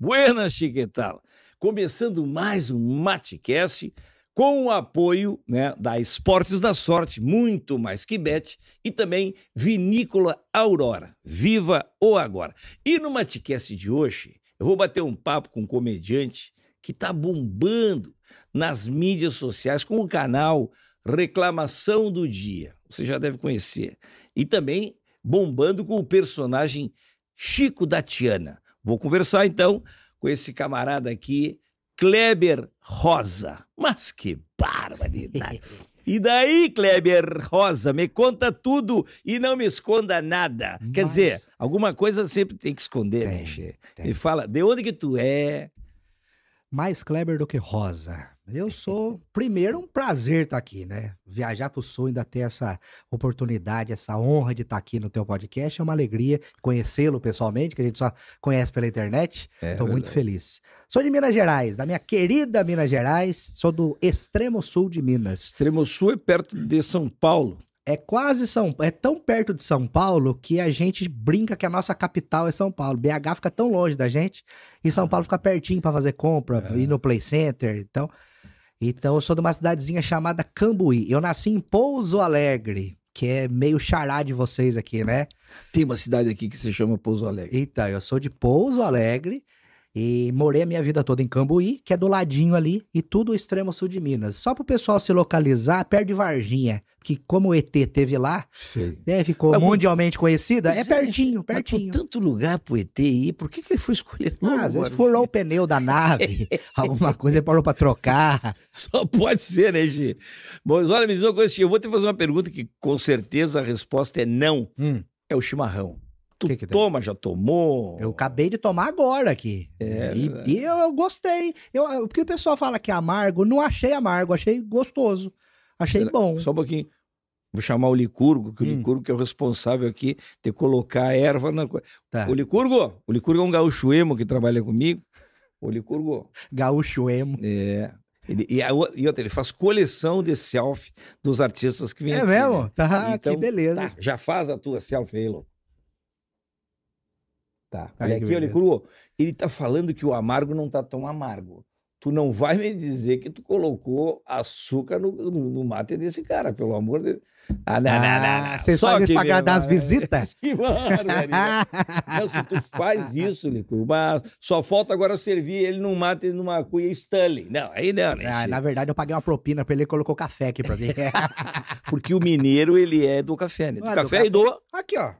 Buenas, Chiquetal! Começando mais um Matecast com o apoio né, da Esportes da Sorte, muito mais que bet, e também Vinícola Aurora. Viva o agora! E no Matecast de hoje, eu vou bater um papo com um comediante que está bombando nas mídias sociais com o canal Reclamação do Dia. Você já deve conhecer. E também bombando com o personagem Chico da Tiana Vou conversar então com esse camarada aqui, Kleber Rosa. Mas que barbaridade! E daí, Kleber Rosa, me conta tudo e não me esconda nada. Mas... Quer dizer, alguma coisa sempre tem que esconder, né, tem, né, Che? Me fala, de onde que tu é? Mais Kleber do que Rosa. Eu sou, primeiro, um prazer estar aqui, né? Viajar para o Sul, ainda ter essa oportunidade, essa honra de estar aqui no teu podcast. É uma alegria conhecê-lo pessoalmente, que a gente só conhece pela internet. Estou é, muito feliz. Sou de Minas Gerais, da minha querida Minas Gerais. Sou do extremo sul de Minas. Extremo sul é perto de São Paulo. É quase São é tão perto de São Paulo que a gente brinca que a nossa capital é São Paulo. BH fica tão longe da gente e São ah. Paulo fica pertinho para fazer compra, é. ir no play center. Então, então, eu sou de uma cidadezinha chamada Cambuí. Eu nasci em Pouso Alegre, que é meio xará de vocês aqui, né? Tem uma cidade aqui que se chama Pouso Alegre. Então, eu sou de Pouso Alegre e morei a minha vida toda em Cambuí, que é do ladinho ali, e tudo o extremo sul de Minas. Só pro pessoal se localizar, perto de Varginha, que como o ET teve lá, né, ficou mundialmente conhecida, é pertinho, pertinho. tanto lugar pro ET ir, por que, que ele foi escolher ah, Às vezes furou o pneu da nave, alguma coisa parou pra trocar. Só pode ser, né, Gi? Mas olha, me diz uma coisa, eu vou te fazer uma pergunta que com certeza a resposta é não. Hum. É o chimarrão. Tu que que toma, já tomou? Eu acabei de tomar agora aqui. É, é né? e, é. e eu, gostei. Eu, porque o pessoal fala que é amargo, não achei amargo, achei gostoso. Achei bom. Só um pouquinho. Vou chamar o Licurgo, que hum. o Licurgo que é o responsável aqui de colocar a erva na coisa. Tá. O Licurgo, o Licurgo é um gaúcho emo que trabalha comigo. O Licurgo. Gaúcho emo. É. Ele, e, a, e outra, ele faz coleção de selfie dos artistas que vêm é aqui. É mesmo? Né? Tá, então, que beleza. Tá, já faz a tua selfie aí, Lô. Tá. Olha aqui, olha, cru, ele tá falando que o amargo não tá tão amargo. Tu não vai me dizer que tu colocou açúcar no, no, no mate desse cara, pelo amor de Deus. Ah, não, ah, não, não, Você Só fazem pagar das né? visitas? Que mano, se tu faz isso, Lico, mas só falta agora servir ele num mate numa cuia Stanley. Não, aí não, né? Ah, na verdade, eu paguei uma propina pra ele e colocou café aqui pra mim. Porque o mineiro, ele é do café, né? Do ah, café do café. e do... Aqui, ó.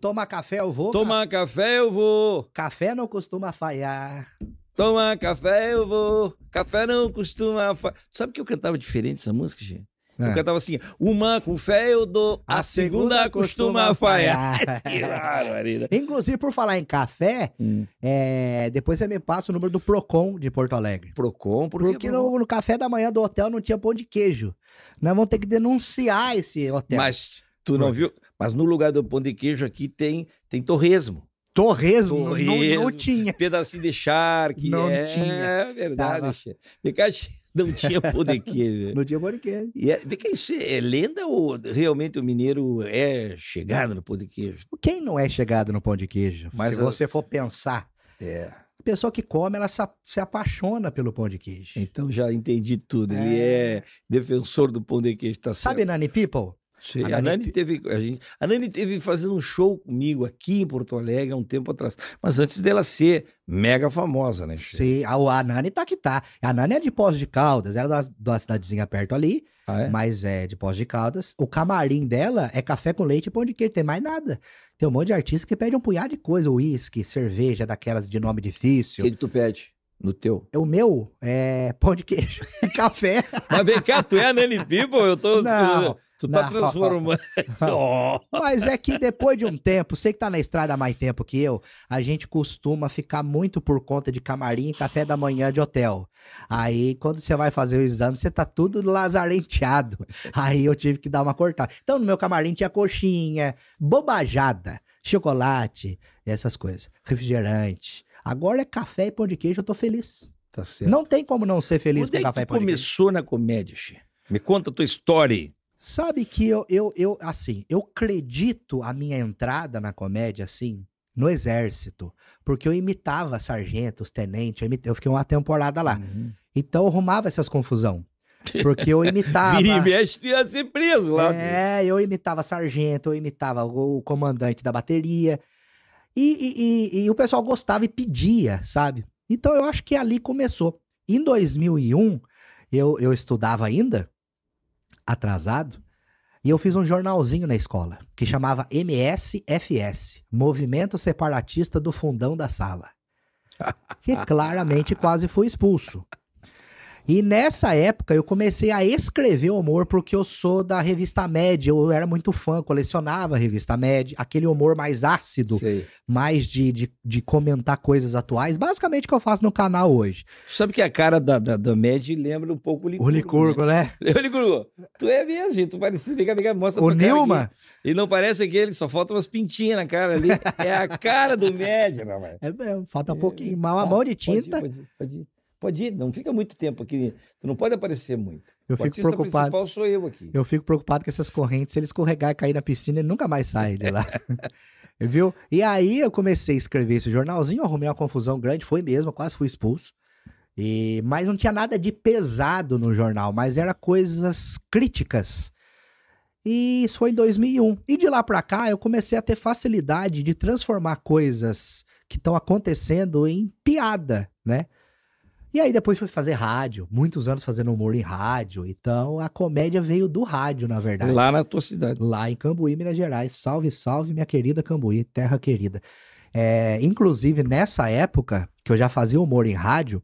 Tomar café eu vou. Tomar ca... café eu vou. Café não costuma falhar. Tomar café eu vou. Café não costuma falhar. Sabe que eu cantava diferente essa música, gente? É. Eu cantava assim: uma com fé eu dou, a, a segunda, segunda, costuma, costuma falhar. claro, Inclusive, por falar em café, hum. é, depois você me passa o número do Procon de Porto Alegre. Procon, por porque no, no, café da manhã do hotel não tinha pão de queijo. Nós vamos ter que denunciar esse hotel. Mas tu não por... viu? Mas no lugar do pão de queijo aqui tem, tem torresmo. Torresmo? torresmo não, não, tinha. Pedacinho de charque. Não é, tinha. É verdade. Não tinha pão de queijo. não tinha pão de queijo. E é, isso é lenda ou realmente o mineiro é chegado no pão de queijo? Quem não é chegado no pão de queijo? Mas se as... É você for pensar. É. A pessoa que come, ela se apaixona pelo pão de queijo. Então já entendi tudo. É. Ele é defensor do pão de queijo. Tá Sabe, certo. Nani People? a, Nani... a, Nani teve, a, gente, a Nani teve fazendo um show comigo aqui em Porto Alegre há um tempo atrás. Mas antes dela ser mega famosa, né? Sim, a, a Nani tá que tá. A Nani é de Pós de Caldas, é da, da cidadezinha perto ali, ah, é? mas é de Pós de Caldas. O camarim dela é café com leite e pão de queijo, tem mais nada. Tem um monte de artista que pede um punhado de coisa, uísque, cerveja, daquelas de nome difícil. O que, que tu pede? No teu? É O meu é pão de queijo café. Mas vem cá, tu é a Nani People? Eu tô... Não. Tu tá transformando. oh. Mas é que depois de um tempo, sei que tá na estrada há mais tempo que eu, a gente costuma ficar muito por conta de camarim, café da manhã de hotel. Aí, quando você vai fazer o exame, você tá tudo lazarenteado. Aí eu tive que dar uma cortada. Então, no meu camarim tinha coxinha, bobajada, chocolate, essas coisas, refrigerante. Agora é café e pão de queijo, eu tô feliz. Tá certo. Não tem como não ser feliz Onde com é café e pão de queijo. começou na comédia, Me conta a tua história. Sabe que eu, eu, eu, assim, eu acredito a minha entrada na comédia, assim, no exército. Porque eu imitava sargentos, tenentes, eu, eu fiquei uma temporada lá. Uhum. Então eu arrumava essas confusão. Porque eu imitava. Vira e mexe, ia ser preso lá. É, eu imitava sargento, eu imitava o comandante da bateria. E, e, e, e o pessoal gostava e pedia, sabe? Então eu acho que é ali começou. Em 2001, eu, eu estudava ainda, atrasado, e eu fiz um jornalzinho na escola, que chamava MSFS, Movimento Separatista do Fundão da Sala. Que claramente quase foi expulso. E nessa época eu comecei a escrever humor porque eu sou da revista Média. eu era muito fã, colecionava a revista Média, aquele humor mais ácido, Sei. mais de, de, de, comentar coisas atuais, basicamente o que eu faço no canal hoje. Sabe que a cara da, da, da lembra um pouco o Licurgo. O Licurgo, né? né? O Licurgo. Tu é mesmo, gente, tu parece, fica, fica, mostra O Nilma. E não parece aquele, só falta umas pintinhas na cara ali. é a cara do Média, rapaz. É mesmo, falta um é, pouquinho, é, uma tá. mão de tinta. Pode ir, pode ir, pode ir. Pode ir, não fica muito tempo aqui. Tu não pode aparecer muito. Eu o fico preocupado. principal sou eu aqui. Eu fico preocupado com essas correntes. Se ele escorregar e cair na piscina, ele nunca mais sai de lá. Viu? E aí eu comecei a escrever esse jornalzinho, arrumei uma confusão grande, foi mesmo, quase fui expulso. E, mas não tinha nada de pesado no jornal, mas era coisas críticas. E isso foi em 2001. E de lá para cá eu comecei a ter facilidade de transformar coisas que estão acontecendo em piada, né? E aí depois foi fazer rádio, muitos anos fazendo humor em rádio. Então a comédia veio do rádio, na verdade. Lá na tua cidade. Lá em Cambuí, Minas Gerais. Salve, salve, minha querida Cambuí, terra querida. É, inclusive, nessa época que eu já fazia humor em rádio,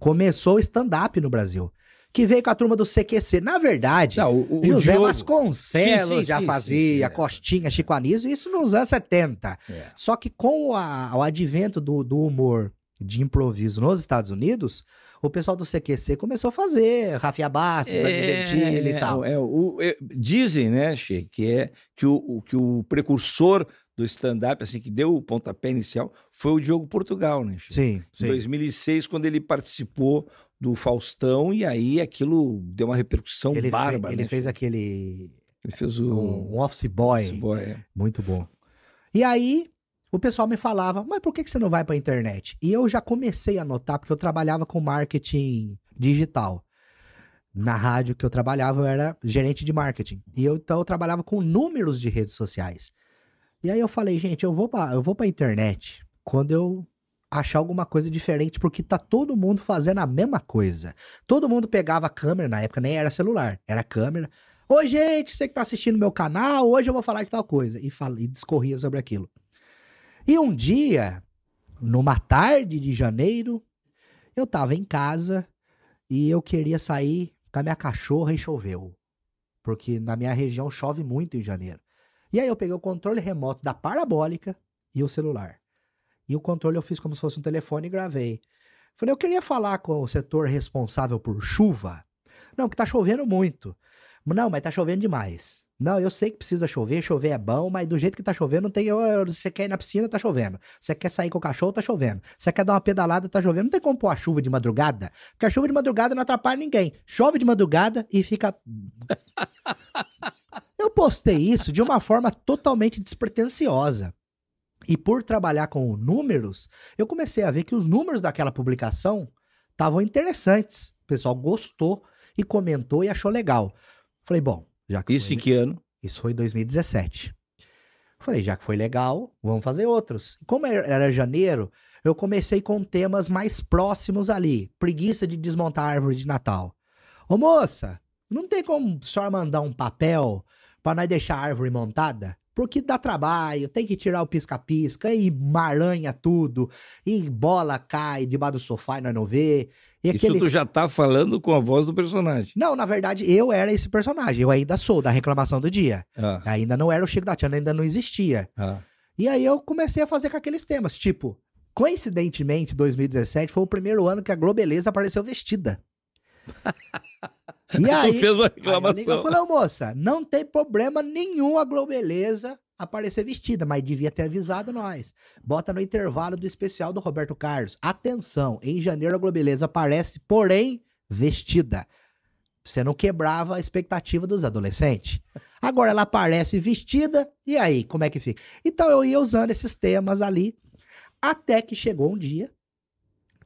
começou o stand-up no Brasil. Que veio com a turma do CQC. Na verdade, Não, o, o José Diogo... Vasconcelos sim, sim, já sim, fazia, é, é. Costinha, Chico Anísio, isso nos anos 70. É. Só que com a, o advento do, do humor de improviso nos Estados Unidos, o pessoal do CQC começou a fazer, Rafinha Bastos, é, Daniel e é, tal. É, o, é, dizem, né, Che, que é que o, o que o precursor do stand-up, assim, que deu o pontapé inicial, foi o Diogo Portugal, né? Che? Sim, sim. Em 2006, quando ele participou do Faustão, e aí aquilo deu uma repercussão ele bárbara. ele né, fez che? aquele... Ele fez o... Um, um office boy. Office boy é. Muito bom. E aí, o pessoal me falava, mas por que você não vai para a internet? E eu já comecei a notar, porque eu trabalhava com marketing digital. Na rádio que eu trabalhava, eu era gerente de marketing. E eu, então, eu trabalhava com números de redes sociais. E aí eu falei, gente, eu vou para eu vou para internet quando eu achar alguma coisa diferente, porque tá todo mundo fazendo a mesma coisa. Todo mundo pegava a câmera, na época nem era celular, era câmera. Oi, gente, você que tá assistindo meu canal, hoje eu vou falar de tal coisa. E, fal... e discorria sobre aquilo. E um dia, numa tarde de janeiro, eu tava em casa e eu queria sair com a minha cachorra e choveu. Porque na minha região chove muito em janeiro. E aí eu peguei o controle remoto da parabólica e o celular. E o controle eu fiz como se fosse um telefone e gravei. Falei, eu queria falar com o setor responsável por chuva. Não, que tá chovendo muito. Não, mas tá chovendo demais. Não, eu sei que precisa chover, chover é bom, mas do jeito que tá chovendo, não tem. Você quer ir na piscina, tá chovendo. Você quer sair com o cachorro, tá chovendo. Você quer dar uma pedalada, tá chovendo. Não tem como pôr a chuva de madrugada, porque a chuva de madrugada não atrapalha ninguém. Chove de madrugada e fica. Eu postei isso de uma forma totalmente despretensiosa. E por trabalhar com números, eu comecei a ver que os números daquela publicação estavam interessantes. O pessoal gostou e comentou e achou legal. Falei, bom, já que Isso foi, em que ano? Isso foi em 2017. Falei, já que foi legal, vamos fazer outros. Como era janeiro, eu comecei com temas mais próximos ali. Preguiça de desmontar a árvore de Natal. Ô moça, não tem como só mandar um papel para nós deixar a árvore montada? Porque dá trabalho, tem que tirar o pisca-pisca e maranha tudo, e bola cai debaixo do sofá e nós não vê. E Isso tu já tá falando com a voz do personagem. Não, na verdade, eu era esse personagem. Eu ainda sou, da reclamação do dia. Ah. Ainda não era o Chico da Tiana, ainda não existia. Ah. E aí eu comecei a fazer com aqueles temas. Tipo, coincidentemente, 2017 foi o primeiro ano que a Globeleza apareceu vestida. e aí, fez uma reclamação. Aí eu falei, moça, não tem problema nenhum a Globeleza aparecer vestida, mas devia ter avisado nós. Bota no intervalo do especial do Roberto Carlos. Atenção, em janeiro a Globeleza aparece, porém, vestida. Você não quebrava a expectativa dos adolescentes. Agora ela aparece vestida, e aí, como é que fica? Então eu ia usando esses temas ali, até que chegou um dia,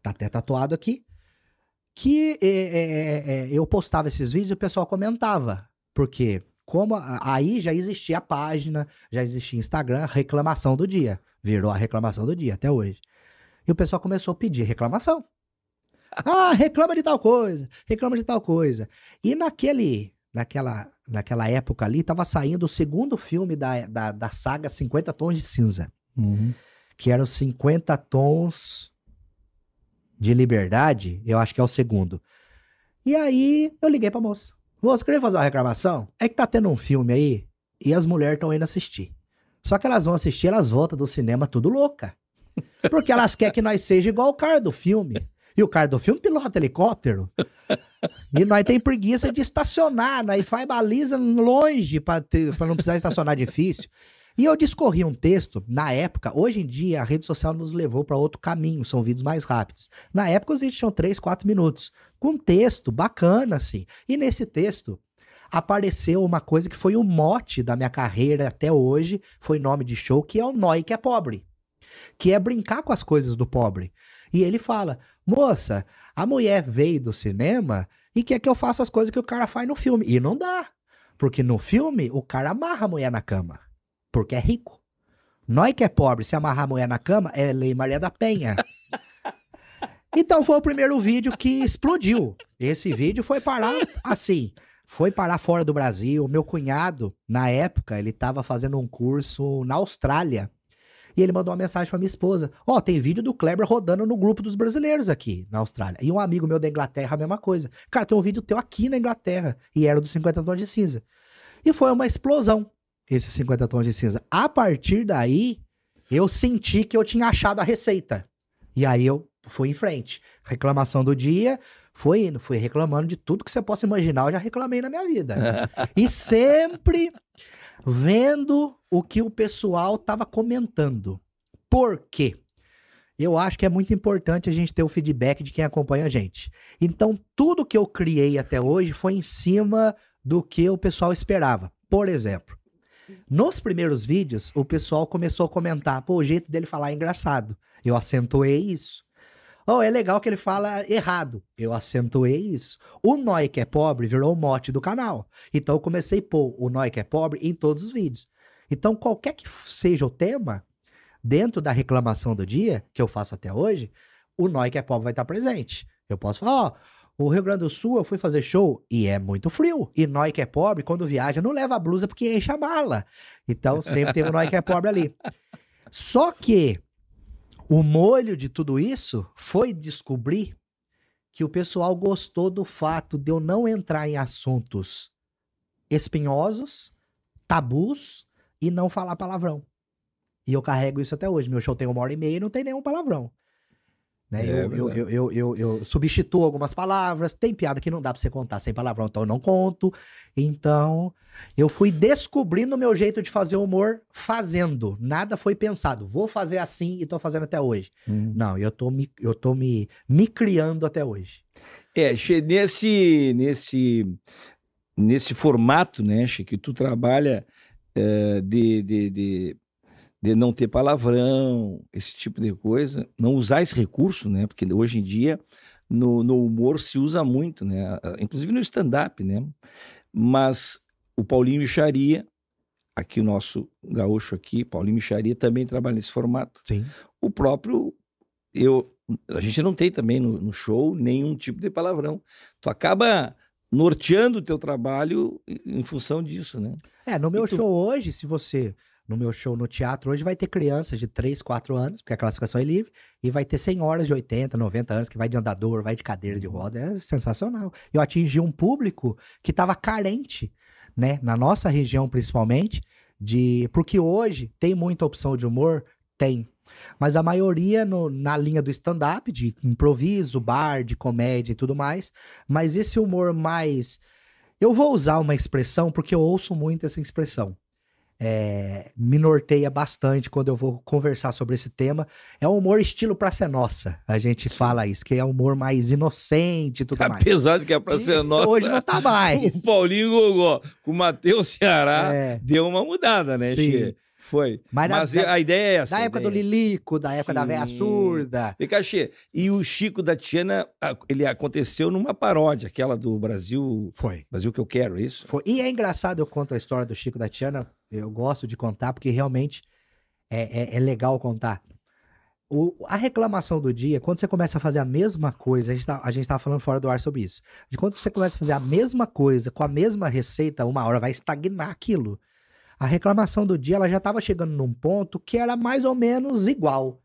tá até tatuado aqui, que é, é, é, eu postava esses vídeos e o pessoal comentava. Porque como aí já existia a página, já existia Instagram, reclamação do dia. Virou a reclamação do dia até hoje. E o pessoal começou a pedir reclamação. Ah, reclama de tal coisa, reclama de tal coisa. E naquele, naquela, naquela época ali, estava saindo o segundo filme da, da, da, saga 50 Tons de Cinza. Uhum. Que era os 50 Tons de Liberdade, eu acho que é o segundo. E aí eu liguei pra moça. Você queria fazer uma reclamação. É que tá tendo um filme aí e as mulheres estão indo assistir. Só que elas vão assistir, elas voltam do cinema tudo louca. Porque elas querem que nós seja igual o cara do filme. E o cara do filme pilota helicóptero. E nós tem preguiça de estacionar, nós faz baliza longe para não precisar estacionar difícil. E eu discorri um texto, na época, hoje em dia a rede social nos levou para outro caminho, são vídeos mais rápidos. Na época os vídeos tinham 3, 4 minutos com texto bacana, assim. E nesse texto apareceu uma coisa que foi o mote da minha carreira até hoje, foi nome de show, que é o Noi que é pobre. Que é brincar com as coisas do pobre. E ele fala: moça, a mulher veio do cinema e quer que eu faça as coisas que o cara faz no filme. E não dá. Porque no filme, o cara amarra a mulher na cama. Porque é rico. Nós que é pobre, se amarrar a mulher na cama, é lei Maria da Penha. Então foi o primeiro vídeo que explodiu. Esse vídeo foi parar assim, foi parar fora do Brasil. Meu cunhado, na época, ele estava fazendo um curso na Austrália. E ele mandou uma mensagem para minha esposa: Ó, oh, tem vídeo do Kleber rodando no grupo dos brasileiros aqui na Austrália. E um amigo meu da Inglaterra, a mesma coisa. Cara, tem um vídeo teu aqui na Inglaterra. E era do 50 Tons de Cinza. E foi uma explosão, esse 50 Tons de Cinza. A partir daí, eu senti que eu tinha achado a receita. E aí eu fui em frente. Reclamação do dia, foi indo, fui reclamando de tudo que você possa imaginar, eu já reclamei na minha vida. e sempre vendo o que o pessoal estava comentando. Por quê? Eu acho que é muito importante a gente ter o feedback de quem acompanha a gente. Então, tudo que eu criei até hoje foi em cima do que o pessoal esperava. Por exemplo, nos primeiros vídeos, o pessoal começou a comentar, pô, o jeito dele falar é engraçado. Eu acentuei isso. Oh, é legal que ele fala errado. Eu acentuei isso. O Noi que é pobre virou o mote do canal. Então eu comecei a pôr o Noi que é pobre em todos os vídeos. Então, qualquer que seja o tema, dentro da reclamação do dia, que eu faço até hoje, o Noi que é pobre vai estar presente. Eu posso falar, ó. Oh, o Rio Grande do Sul, eu fui fazer show e é muito frio. E nós que é pobre, quando viaja, não leva a blusa porque enche a mala. Então sempre tem o nós que é pobre ali. Só que o molho de tudo isso foi descobrir que o pessoal gostou do fato de eu não entrar em assuntos espinhosos, tabus e não falar palavrão. E eu carrego isso até hoje. Meu show tem uma hora e meia e não tem nenhum palavrão. Né? É, eu, eu, eu, eu, eu, substituo algumas palavras, tem piada que não dá para você contar sem palavrão, então eu não conto. Então, eu fui descobrindo o meu jeito de fazer humor fazendo. Nada foi pensado. Vou fazer assim e tô fazendo até hoje. Hum. Não, eu tô, me, eu tô me, me criando até hoje. É, nesse, nesse, nesse formato, né, che, que tu trabalha é, de, de, de de não ter palavrão, esse tipo de coisa, não usar esse recurso, né? Porque hoje em dia no, no humor se usa muito, né? Inclusive no stand-up, né? Mas o Paulinho Micharia, aqui o nosso gaúcho aqui, Paulinho Micharia, também trabalha nesse formato. Sim. O próprio, eu, a gente não tem também no, no show nenhum tipo de palavrão. Tu acaba norteando o teu trabalho em função disso, né? É, no meu tu... show hoje, se você no meu show no teatro hoje vai ter crianças de 3, 4 anos, porque a classificação é livre, e vai ter senhoras de 80, 90 anos que vai de andador, vai de cadeira de roda. É sensacional. Eu atingi um público que estava carente, né? Na nossa região, principalmente, de. Porque hoje tem muita opção de humor? Tem. Mas a maioria no, na linha do stand-up, de improviso, bar, de comédia e tudo mais. Mas esse humor mais. Eu vou usar uma expressão porque eu ouço muito essa expressão é, me norteia bastante quando eu vou conversar sobre esse tema. É um humor estilo pra ser é nossa. A gente fala isso, que é humor mais inocente e tudo Apesar mais. Apesar de que é pra ser e nossa. Hoje não tá mais. O Paulinho Gogó com o Matheus Ceará é. deu uma mudada, né, Sim. Foi. Mas, Mas a ideia é essa. Da assim, época né, do Lilico, da época Sim. da Véia Surda. E Cachê, e o Chico da Tiana, ele aconteceu numa paródia, aquela do Brasil. Foi. Brasil que eu quero, é isso? Foi. E é engraçado, eu conto a história do Chico da Tiana eu gosto de contar porque realmente é, é, é legal contar. O, a reclamação do dia, quando você começa a fazer a mesma coisa, a gente, tá, a gente tava tá falando fora do ar sobre isso. De quando você começa a fazer a mesma coisa com a mesma receita, uma hora vai estagnar aquilo. A reclamação do dia, ela já estava chegando num ponto que era mais ou menos igual.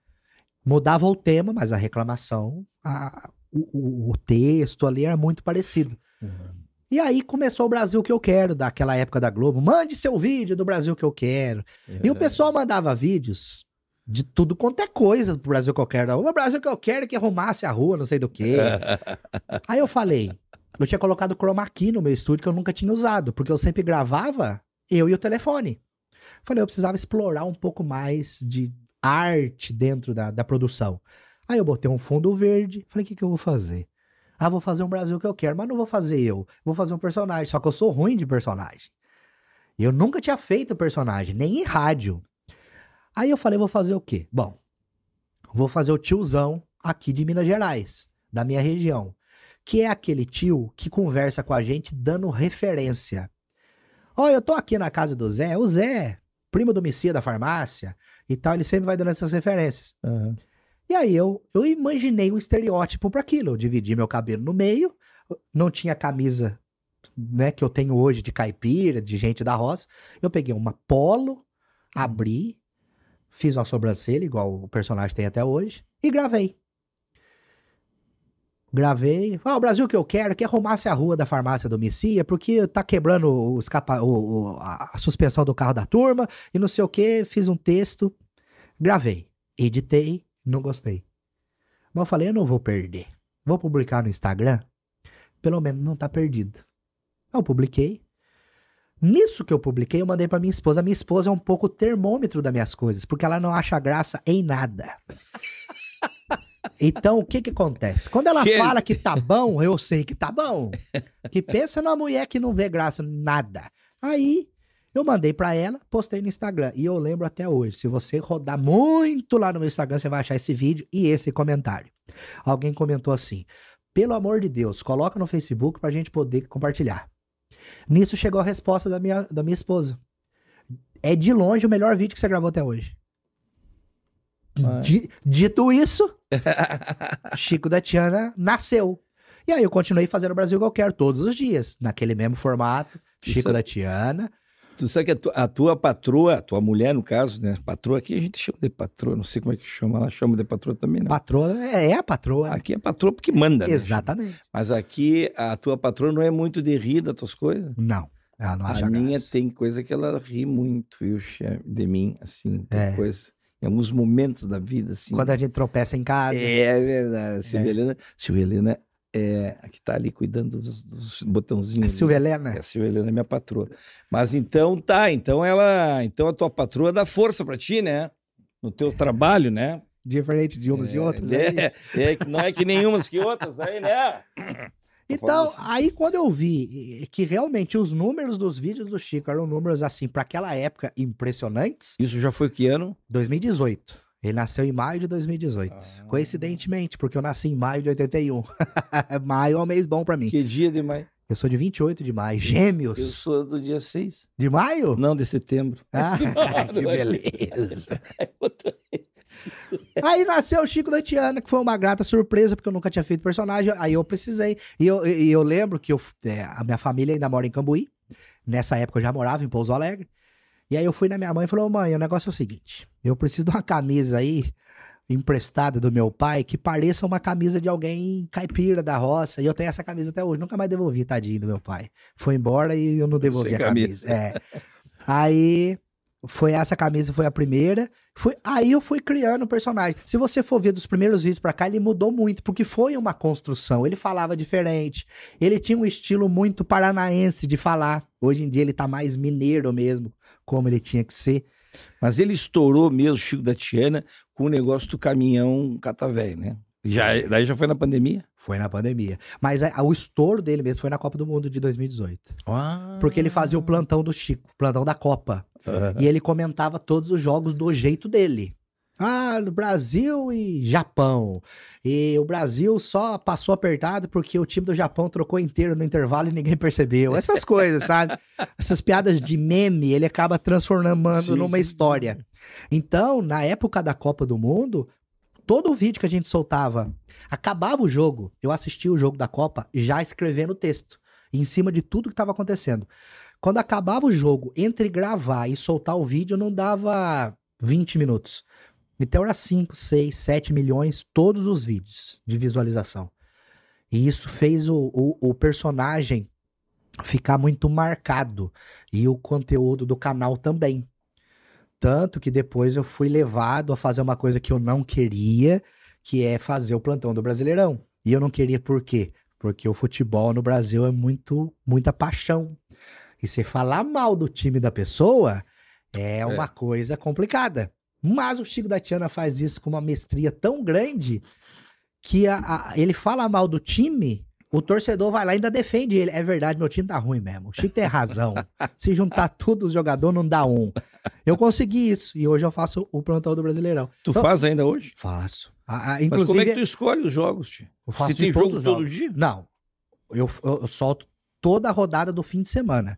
Mudava o tema, mas a reclamação, a, o, o, o, texto ali era muito parecido. Uhum. E aí começou o Brasil que eu quero, daquela época da Globo. Mande seu vídeo do Brasil que eu quero. É e o pessoal mandava vídeos de tudo quanto é coisa pro Brasil que eu quero. O Brasil que eu quero que arrumasse a rua, não sei do que. aí eu falei, eu tinha colocado chroma key no meu estúdio que eu nunca tinha usado, porque eu sempre gravava eu e o telefone. Falei, eu precisava explorar um pouco mais de arte dentro da, da produção. Aí eu botei um fundo verde, falei, o que, que eu vou fazer? Ah, vou fazer um Brasil que eu quero, mas não vou fazer eu. Vou fazer um personagem, só que eu sou ruim de personagem. Eu nunca tinha feito personagem, nem em rádio. Aí eu falei, vou fazer o quê? Bom, vou fazer o tiozão aqui de Minas Gerais, da minha região, que é aquele tio que conversa com a gente dando referência. Olha, eu tô aqui na casa do Zé, o Zé, primo do Messias da farmácia e tal, ele sempre vai dando essas referências. Uhum. E aí eu, eu imaginei um estereótipo para aquilo. Eu dividi meu cabelo no meio, não tinha camisa né, que eu tenho hoje de caipira, de gente da roça. Eu peguei uma polo, uhum. abri, fiz uma sobrancelha, igual o personagem tem até hoje, e gravei. Gravei. Ah, o Brasil que eu quero que arrumasse a rua da farmácia do Messias, porque tá quebrando os capa o, o, a suspensão do carro da turma e não sei o que. Fiz um texto, gravei, editei, não gostei. Mas eu falei, eu não vou perder. Vou publicar no Instagram. Pelo menos não tá perdido. Eu publiquei. Nisso que eu publiquei, eu mandei para minha esposa. Minha esposa é um pouco termômetro das minhas coisas, porque ela não acha graça em nada. Então, o que que acontece? Quando ela que... fala que tá bom, eu sei que tá bom. Que pensa numa mulher que não vê graça nada. Aí, eu mandei para ela, postei no Instagram. E eu lembro até hoje. Se você rodar muito lá no meu Instagram, você vai achar esse vídeo e esse comentário. Alguém comentou assim: pelo amor de Deus, coloca no Facebook pra gente poder compartilhar. Nisso chegou a resposta da minha, da minha esposa. É de longe o melhor vídeo que você gravou até hoje. dito isso, Chico da Tiana nasceu. E aí eu continuei fazendo o Brasil qualquer todos os dias, naquele mesmo formato, Chico isso. É da Tiana. Tu sabe que a tua, a tua, patroa, a tua mulher, no caso, né? Patroa aqui a gente chama de patroa, não sei como é que chama ela, chama de patroa também, né? Patroa é, é a patroa. Né? Aqui é patroa porque manda, é, né? Exatamente. Mas aqui a tua patroa não é muito de rir das tuas coisas? Não. Ela não a minha graça. tem coisa que ela ri muito, viu, de mim, assim, tem é. coisa em alguns momentos da vida, assim. Quando a gente tropeça em casa. É, é verdade. Silvia, é. Helena, Silvia Helena é, que está ali cuidando dos, dos botãozinhos. É a Silvia Helena. É a Silvia Helena minha patroa. Mas então tá, então ela, então a tua patroa dá força para ti, né? No teu trabalho, né? Diferente de umas é, e outras. É, é, não é que nenhumas que outras aí, né? Então, assim. aí quando eu vi que realmente os números dos vídeos do Chico eram números assim, para aquela época, impressionantes. Isso já foi que ano? 2018. Ele nasceu em maio de 2018. Ah. Coincidentemente, porque eu nasci em maio de 81. maio é um mês bom para mim. Que dia de maio? Eu sou de 28 de maio, gêmeos. Eu sou do dia 6. De maio? Não, de setembro. Ah, que é. beleza. É Aí nasceu o Chico da Tiana, que foi uma grata surpresa, porque eu nunca tinha feito personagem. Aí eu precisei. E eu, e eu lembro que eu, é, a minha família ainda mora em Cambuí. Nessa época eu já morava em Pouso Alegre. E aí eu fui na minha mãe e falei, mãe, o negócio é o seguinte, eu preciso de uma camisa aí, emprestada do meu pai, que pareça uma camisa de alguém caipira da roça, e eu tenho essa camisa até hoje, nunca mais devolvi, tadinho do meu pai. Foi embora e eu não devolvi Sem a camisa. camisa. É. aí foi essa camisa, foi a primeira. Foi, aí eu fui criando o personagem. Se você for ver dos primeiros vídeos para cá, ele mudou muito, porque foi uma construção. Ele falava diferente. Ele tinha um estilo muito paranaense de falar. Hoje em dia ele tá mais mineiro mesmo, como ele tinha que ser. Mas ele estourou mesmo, Chico da Tiana, com o negócio do caminhão catavé, né? Já, daí já foi na pandemia? Foi na pandemia. Mas a, a, o estouro dele mesmo foi na Copa do Mundo de 2018. Ah. Porque ele fazia o plantão do Chico, plantão da Copa. Uhum. E ele comentava todos os jogos do jeito dele. Ah, no Brasil e Japão. E o Brasil só passou apertado porque o time do Japão trocou inteiro no intervalo e ninguém percebeu. Essas coisas, sabe? Essas piadas de meme, ele acaba transformando sim, numa sim. história. Então, na época da Copa do Mundo, todo o vídeo que a gente soltava, acabava o jogo, eu assistia o jogo da Copa já escrevendo o texto, em cima de tudo que estava acontecendo. Quando acabava o jogo, entre gravar e soltar o vídeo, não dava 20 minutos. Até então, era 5, 6, 7 milhões todos os vídeos de visualização. E isso fez o, o, o personagem ficar muito marcado. E o conteúdo do canal também. Tanto que depois eu fui levado a fazer uma coisa que eu não queria, que é fazer o plantão do Brasileirão. E eu não queria por quê? Porque o futebol no Brasil é muito muita paixão. E você falar mal do time da pessoa é, é. uma é. coisa complicada. Mas o Chico da Tiana faz isso com uma mestria tão grande que a, a, ele fala mal do time, o torcedor vai lá e ainda defende ele. É verdade, meu time tá ruim mesmo. O Chico tem razão. Se juntar todos os jogadores, não dá um. Eu consegui isso e hoje eu faço o plantão do Brasileirão. Tu então, faz ainda hoje? Faço. A, a, Mas como é que tu escolhe os jogos, tio? faço Se tem jogo todo dia? Não. Eu, eu, eu solto toda a rodada do fim de semana.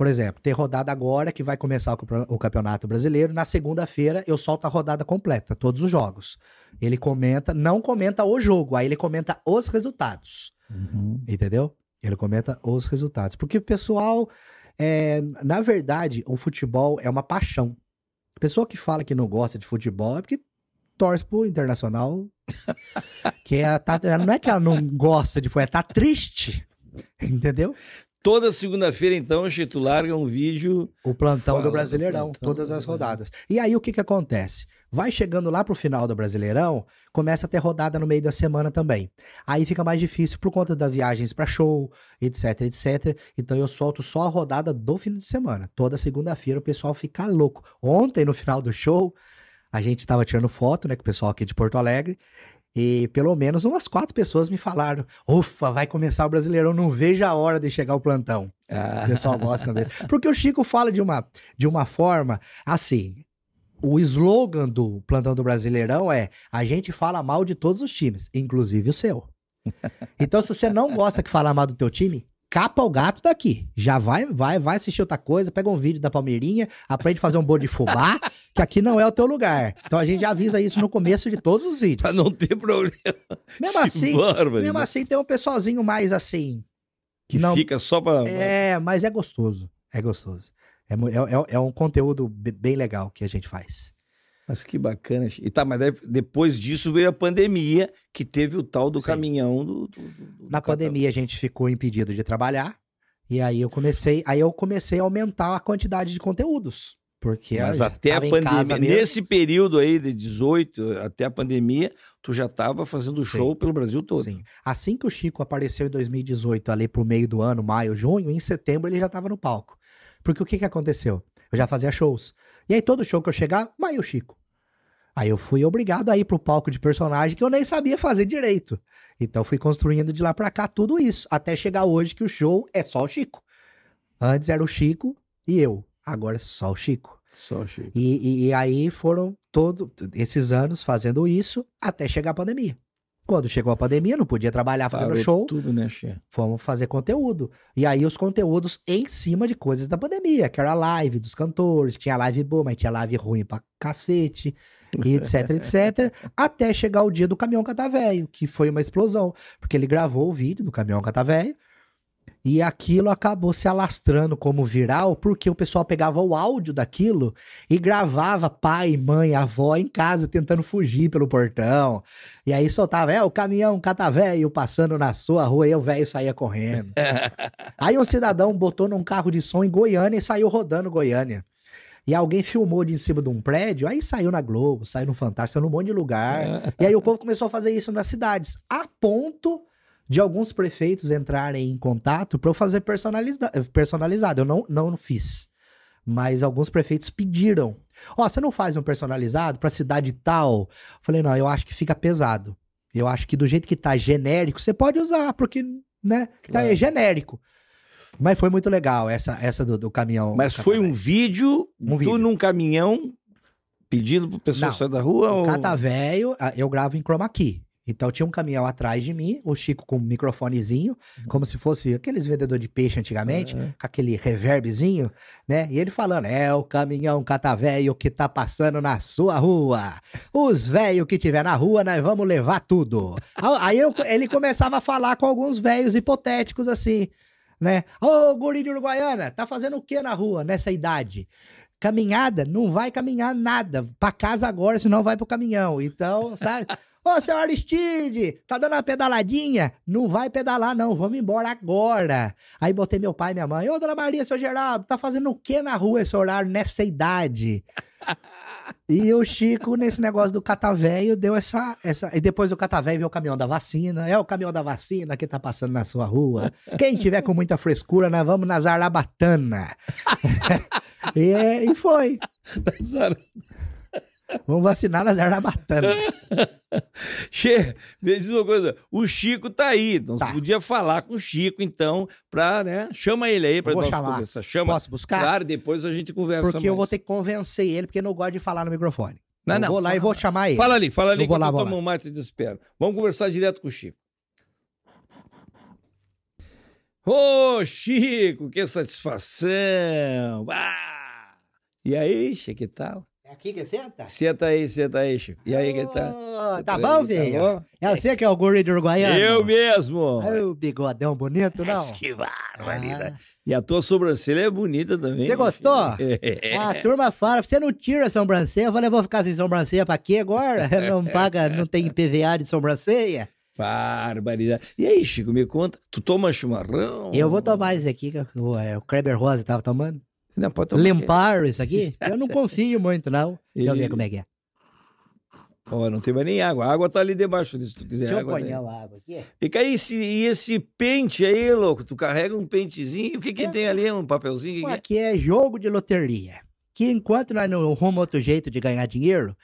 Por exemplo, ter rodada agora que vai começar o Campeonato Brasileiro. Na segunda-feira eu solto a rodada completa, todos os jogos. Ele comenta, não comenta o jogo, aí ele comenta os resultados. Uhum. Entendeu? Ele comenta os resultados. Porque o pessoal, é, na verdade, o futebol é uma paixão. pessoa que fala que não gosta de futebol é porque torce pro Internacional. que é tá, não é que ela não gosta de futebol, é tá triste. Entendeu? Toda segunda-feira, então, a gente larga um vídeo. O plantão do Brasileirão, plantão todas as rodadas. E aí o que, que acontece? Vai chegando lá pro final do Brasileirão, começa a ter rodada no meio da semana também. Aí fica mais difícil por conta das viagens para show, etc, etc. Então eu solto só a rodada do fim de semana. Toda segunda-feira o pessoal fica louco. Ontem, no final do show, a gente estava tirando foto, né, com o pessoal aqui de Porto Alegre, e pelo menos umas quatro pessoas me falaram: ufa, vai começar o Brasileirão, não vejo a hora de chegar o plantão. Ah. O pessoal gosta mesmo. Ah. Porque o Chico fala de uma, de uma forma assim. O slogan do plantão do Brasileirão é: a gente fala mal de todos os times, inclusive o seu. Então, se você não gosta que fala mal do teu time, capa o gato daqui. Já vai, vai, vai assistir outra coisa, pega um vídeo da Palmeirinha, aprende a fazer um bolo de fubá, que aqui não é o teu lugar. Então a gente avisa isso no começo de todos os vídeos. Pra não ter problema. Mesmo assim, bárbaro, mesmo assim, né? assim tem um pessoalzinho mais assim. Que não, fica só pra. É, mas é gostoso. É gostoso. É, é, é, é um conteúdo bem legal que a gente faz. Mas que bacana. E tá, mas depois disso veio a pandemia, que teve o tal do Sim. caminhão do, do, do Na do pandemia a gente ficou impedido de trabalhar. E aí eu comecei, aí eu comecei a aumentar a quantidade de conteúdos. Porque Mas até a pandemia, nesse período aí de 18 até a pandemia, tu já estava fazendo show Sim. pelo Brasil todo. Sim. Assim que o Chico apareceu em 2018, ali pro meio do ano, maio, junho, em setembro ele já estava no palco. Porque o que que aconteceu? Eu já fazia shows. E aí todo show que eu chegar, maio o Chico. Aí eu fui obrigado a ir pro palco de personagem que eu nem sabia fazer direito. Então fui construindo de lá pra cá tudo isso, até chegar hoje que o show é só o Chico. Antes era o Chico e eu, agora é só o Chico. Só o Chico. E, e, e aí foram todos esses anos fazendo isso até chegar a pandemia. Quando chegou a pandemia, não podia trabalhar fazendo Parou show. Tudo, né, Xê? Fomos fazer conteúdo. E aí os conteúdos em cima de coisas da pandemia, que era a live dos cantores, tinha live boa, mas tinha live ruim pra cacete. e etc, etc, até chegar o dia do caminhão catavéio, que foi uma explosão, porque ele gravou o vídeo do caminhão catavéio, e aquilo acabou se alastrando como viral, porque o pessoal pegava o áudio daquilo e gravava pai, mãe, avó em casa tentando fugir pelo portão. E aí soltava, é, o caminhão catavéio passando na sua rua e o velho saía correndo. aí um cidadão botou num carro de som em Goiânia e saiu rodando Goiânia e alguém filmou de em cima de um prédio, aí saiu na Globo, saiu no Fantástico, saiu num monte de lugar. É. e aí o povo começou a fazer isso nas cidades, a ponto de alguns prefeitos entrarem em contato para eu fazer personaliza personalizado. Eu não, não fiz. Mas alguns prefeitos pediram. Ó, oh, você não faz um personalizado para cidade tal? Eu falei, não, eu acho que fica pesado. Eu acho que do jeito que tá genérico, você pode usar, porque, né? Tá, é genérico. Mas foi muito legal essa, essa do, do caminhão. Mas foi um vídeo, um vídeo. tu num caminhão pedindo pro pessoal sair da rua? O ou... Cata Velho, eu gravo em chroma key. Então tinha um caminhão atrás de mim, o Chico com um microfonezinho, como se fosse aqueles vendedores de peixe antigamente, é. com aquele reverbzinho, né? E ele falando: é o caminhão catavéio que tá passando na sua rua. Os velhos que tiver na rua, nós vamos levar tudo. Aí eu, ele começava a falar com alguns velhos hipotéticos assim né? Ô, oh, guri de Uruguaiana, tá fazendo o que na rua nessa idade? Caminhada? Não vai caminhar nada. Pra casa agora, senão vai pro caminhão. Então, sabe? Ô, seu Aristide, tá dando uma pedaladinha? Não vai pedalar, não. Vamos embora agora. Aí botei meu pai e minha mãe. Ô, dona Maria, seu Geraldo, tá fazendo o que na rua esse horário, nessa idade? E o Chico, nesse negócio do catavéio, deu essa, essa. E depois o catavéio veio o caminhão da vacina. É o caminhão da vacina que tá passando na sua rua. Quem tiver com muita frescura, nós vamos na Zarabatana. e, é, e foi. Vamos vacinar nas Arnabatana. Tá che, me diz uma coisa, o Chico tá aí, então tá. você podia falar com o Chico, então, pra, né, chama ele aí pra nós conversar. Chama, Posso buscar? Claro, depois a gente conversa Porque mais. eu vou ter que convencer ele, porque não gosta de falar no microfone. Não, eu não, vou lá e vou chamar ele. Fala ali, fala ali, eu vou que lá, eu tomo um mate e desespero. Vamos conversar direto com o Chico. Ô, oh, Chico, que satisfação! Ah! E aí, che, que tal? É aqui que senta? Senta aí, senta aí, Chico. E aí, oh, que tá? Tá, tá, tá, tá, bom, velho? Tá é você que é o guri de Uruguaiano? Eu mesmo! É o bigodão bonito, não? Esquivaram ah. ali, né? E a tua sobrancelha é bonita também. Você né, gostou? É. A turma fala, você não tira a sobrancelha? Eu falei, vou ficar sem sobrancelha pra quê agora? Não paga, não tem PVA de sobrancelha? Barbaridade. E aí, Chico, me conta, tu toma chimarrão? Eu vou tomar esse aqui, que o, Kreber é, o Kleber Rosa tava tomando. Não, pode tomar. Limpar isso aqui? Eu não confio muito, não. Ele... Deixa eu ver como é que é. Oh, não tem mais nem água. A água tá ali debaixo ali, se tu quiser Deixa água. eu né? a água aqui. E aí, esse, e esse pente aí, louco? Tu carrega um pentezinho. O que que é. tem ali? Um papelzinho? Que aqui que é? é jogo de loteria. Que enquanto nós não arrumamos outro jeito de ganhar dinheiro,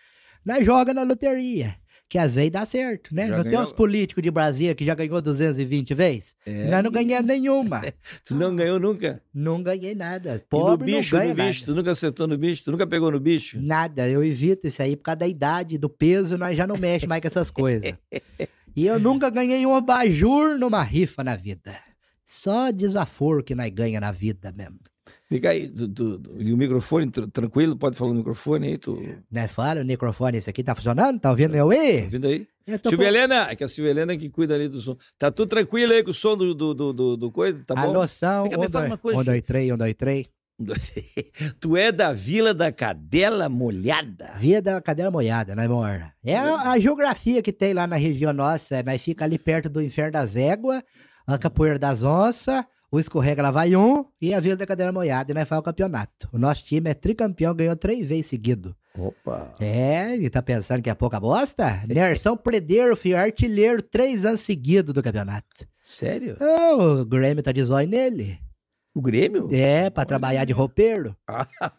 nós joga na loteria que às vezes dá certo, né? Já não ganhou... tem uns políticos de Brasília que já ganhou 220 vezes? É. Nós não ganhamos nenhuma. tu não ganhou nunca? Não ganhei nada. Pobre e no bicho, não ganha no bicho, nada. tu nunca acertou no bicho? Tu nunca pegou no bicho? Nada, eu evito isso aí por causa da idade, do peso, nós já não mexemos mais com essas coisas. e eu nunca ganhei um abajur numa rifa na vida. Só desaforo que nós ganha na vida mesmo. Fica aí, tu, tu, e o microfone, tranquilo, pode falar no microfone aí, tu... Né, fala o microfone, esse aqui tá funcionando? Tá ouvindo eu aí? Tá ouvindo aí? Silvia Helena, é que a Silvia Helena é que cuida ali do som. Tá tudo tranquilo aí com o som do, do, do, do, do coisa, tá a bom? A noção, Fica, onda, uma coisa. Um, dois, três, um, dois, três. tu é da Vila da Cadela Molhada. Vila da Cadela Molhada, né, amor? É a, a geografia que tem lá na região nossa. mas fica ali perto do Inferno das Éguas, a Capoeira das Onças, o escorrega lá vai um e a vida da Cadeira Moiada e nós faz o campeonato. O nosso time é tricampeão, ganhou três vezes seguido. Opa! É, e tá pensando que é pouca bosta? Nersão Predeiro, filho, artilheiro, três anos seguido do campeonato. Sério? Oh, o Grêmio tá de zóio nele. O Grêmio? É, pra trabalhar de roupeiro. Ah, tá.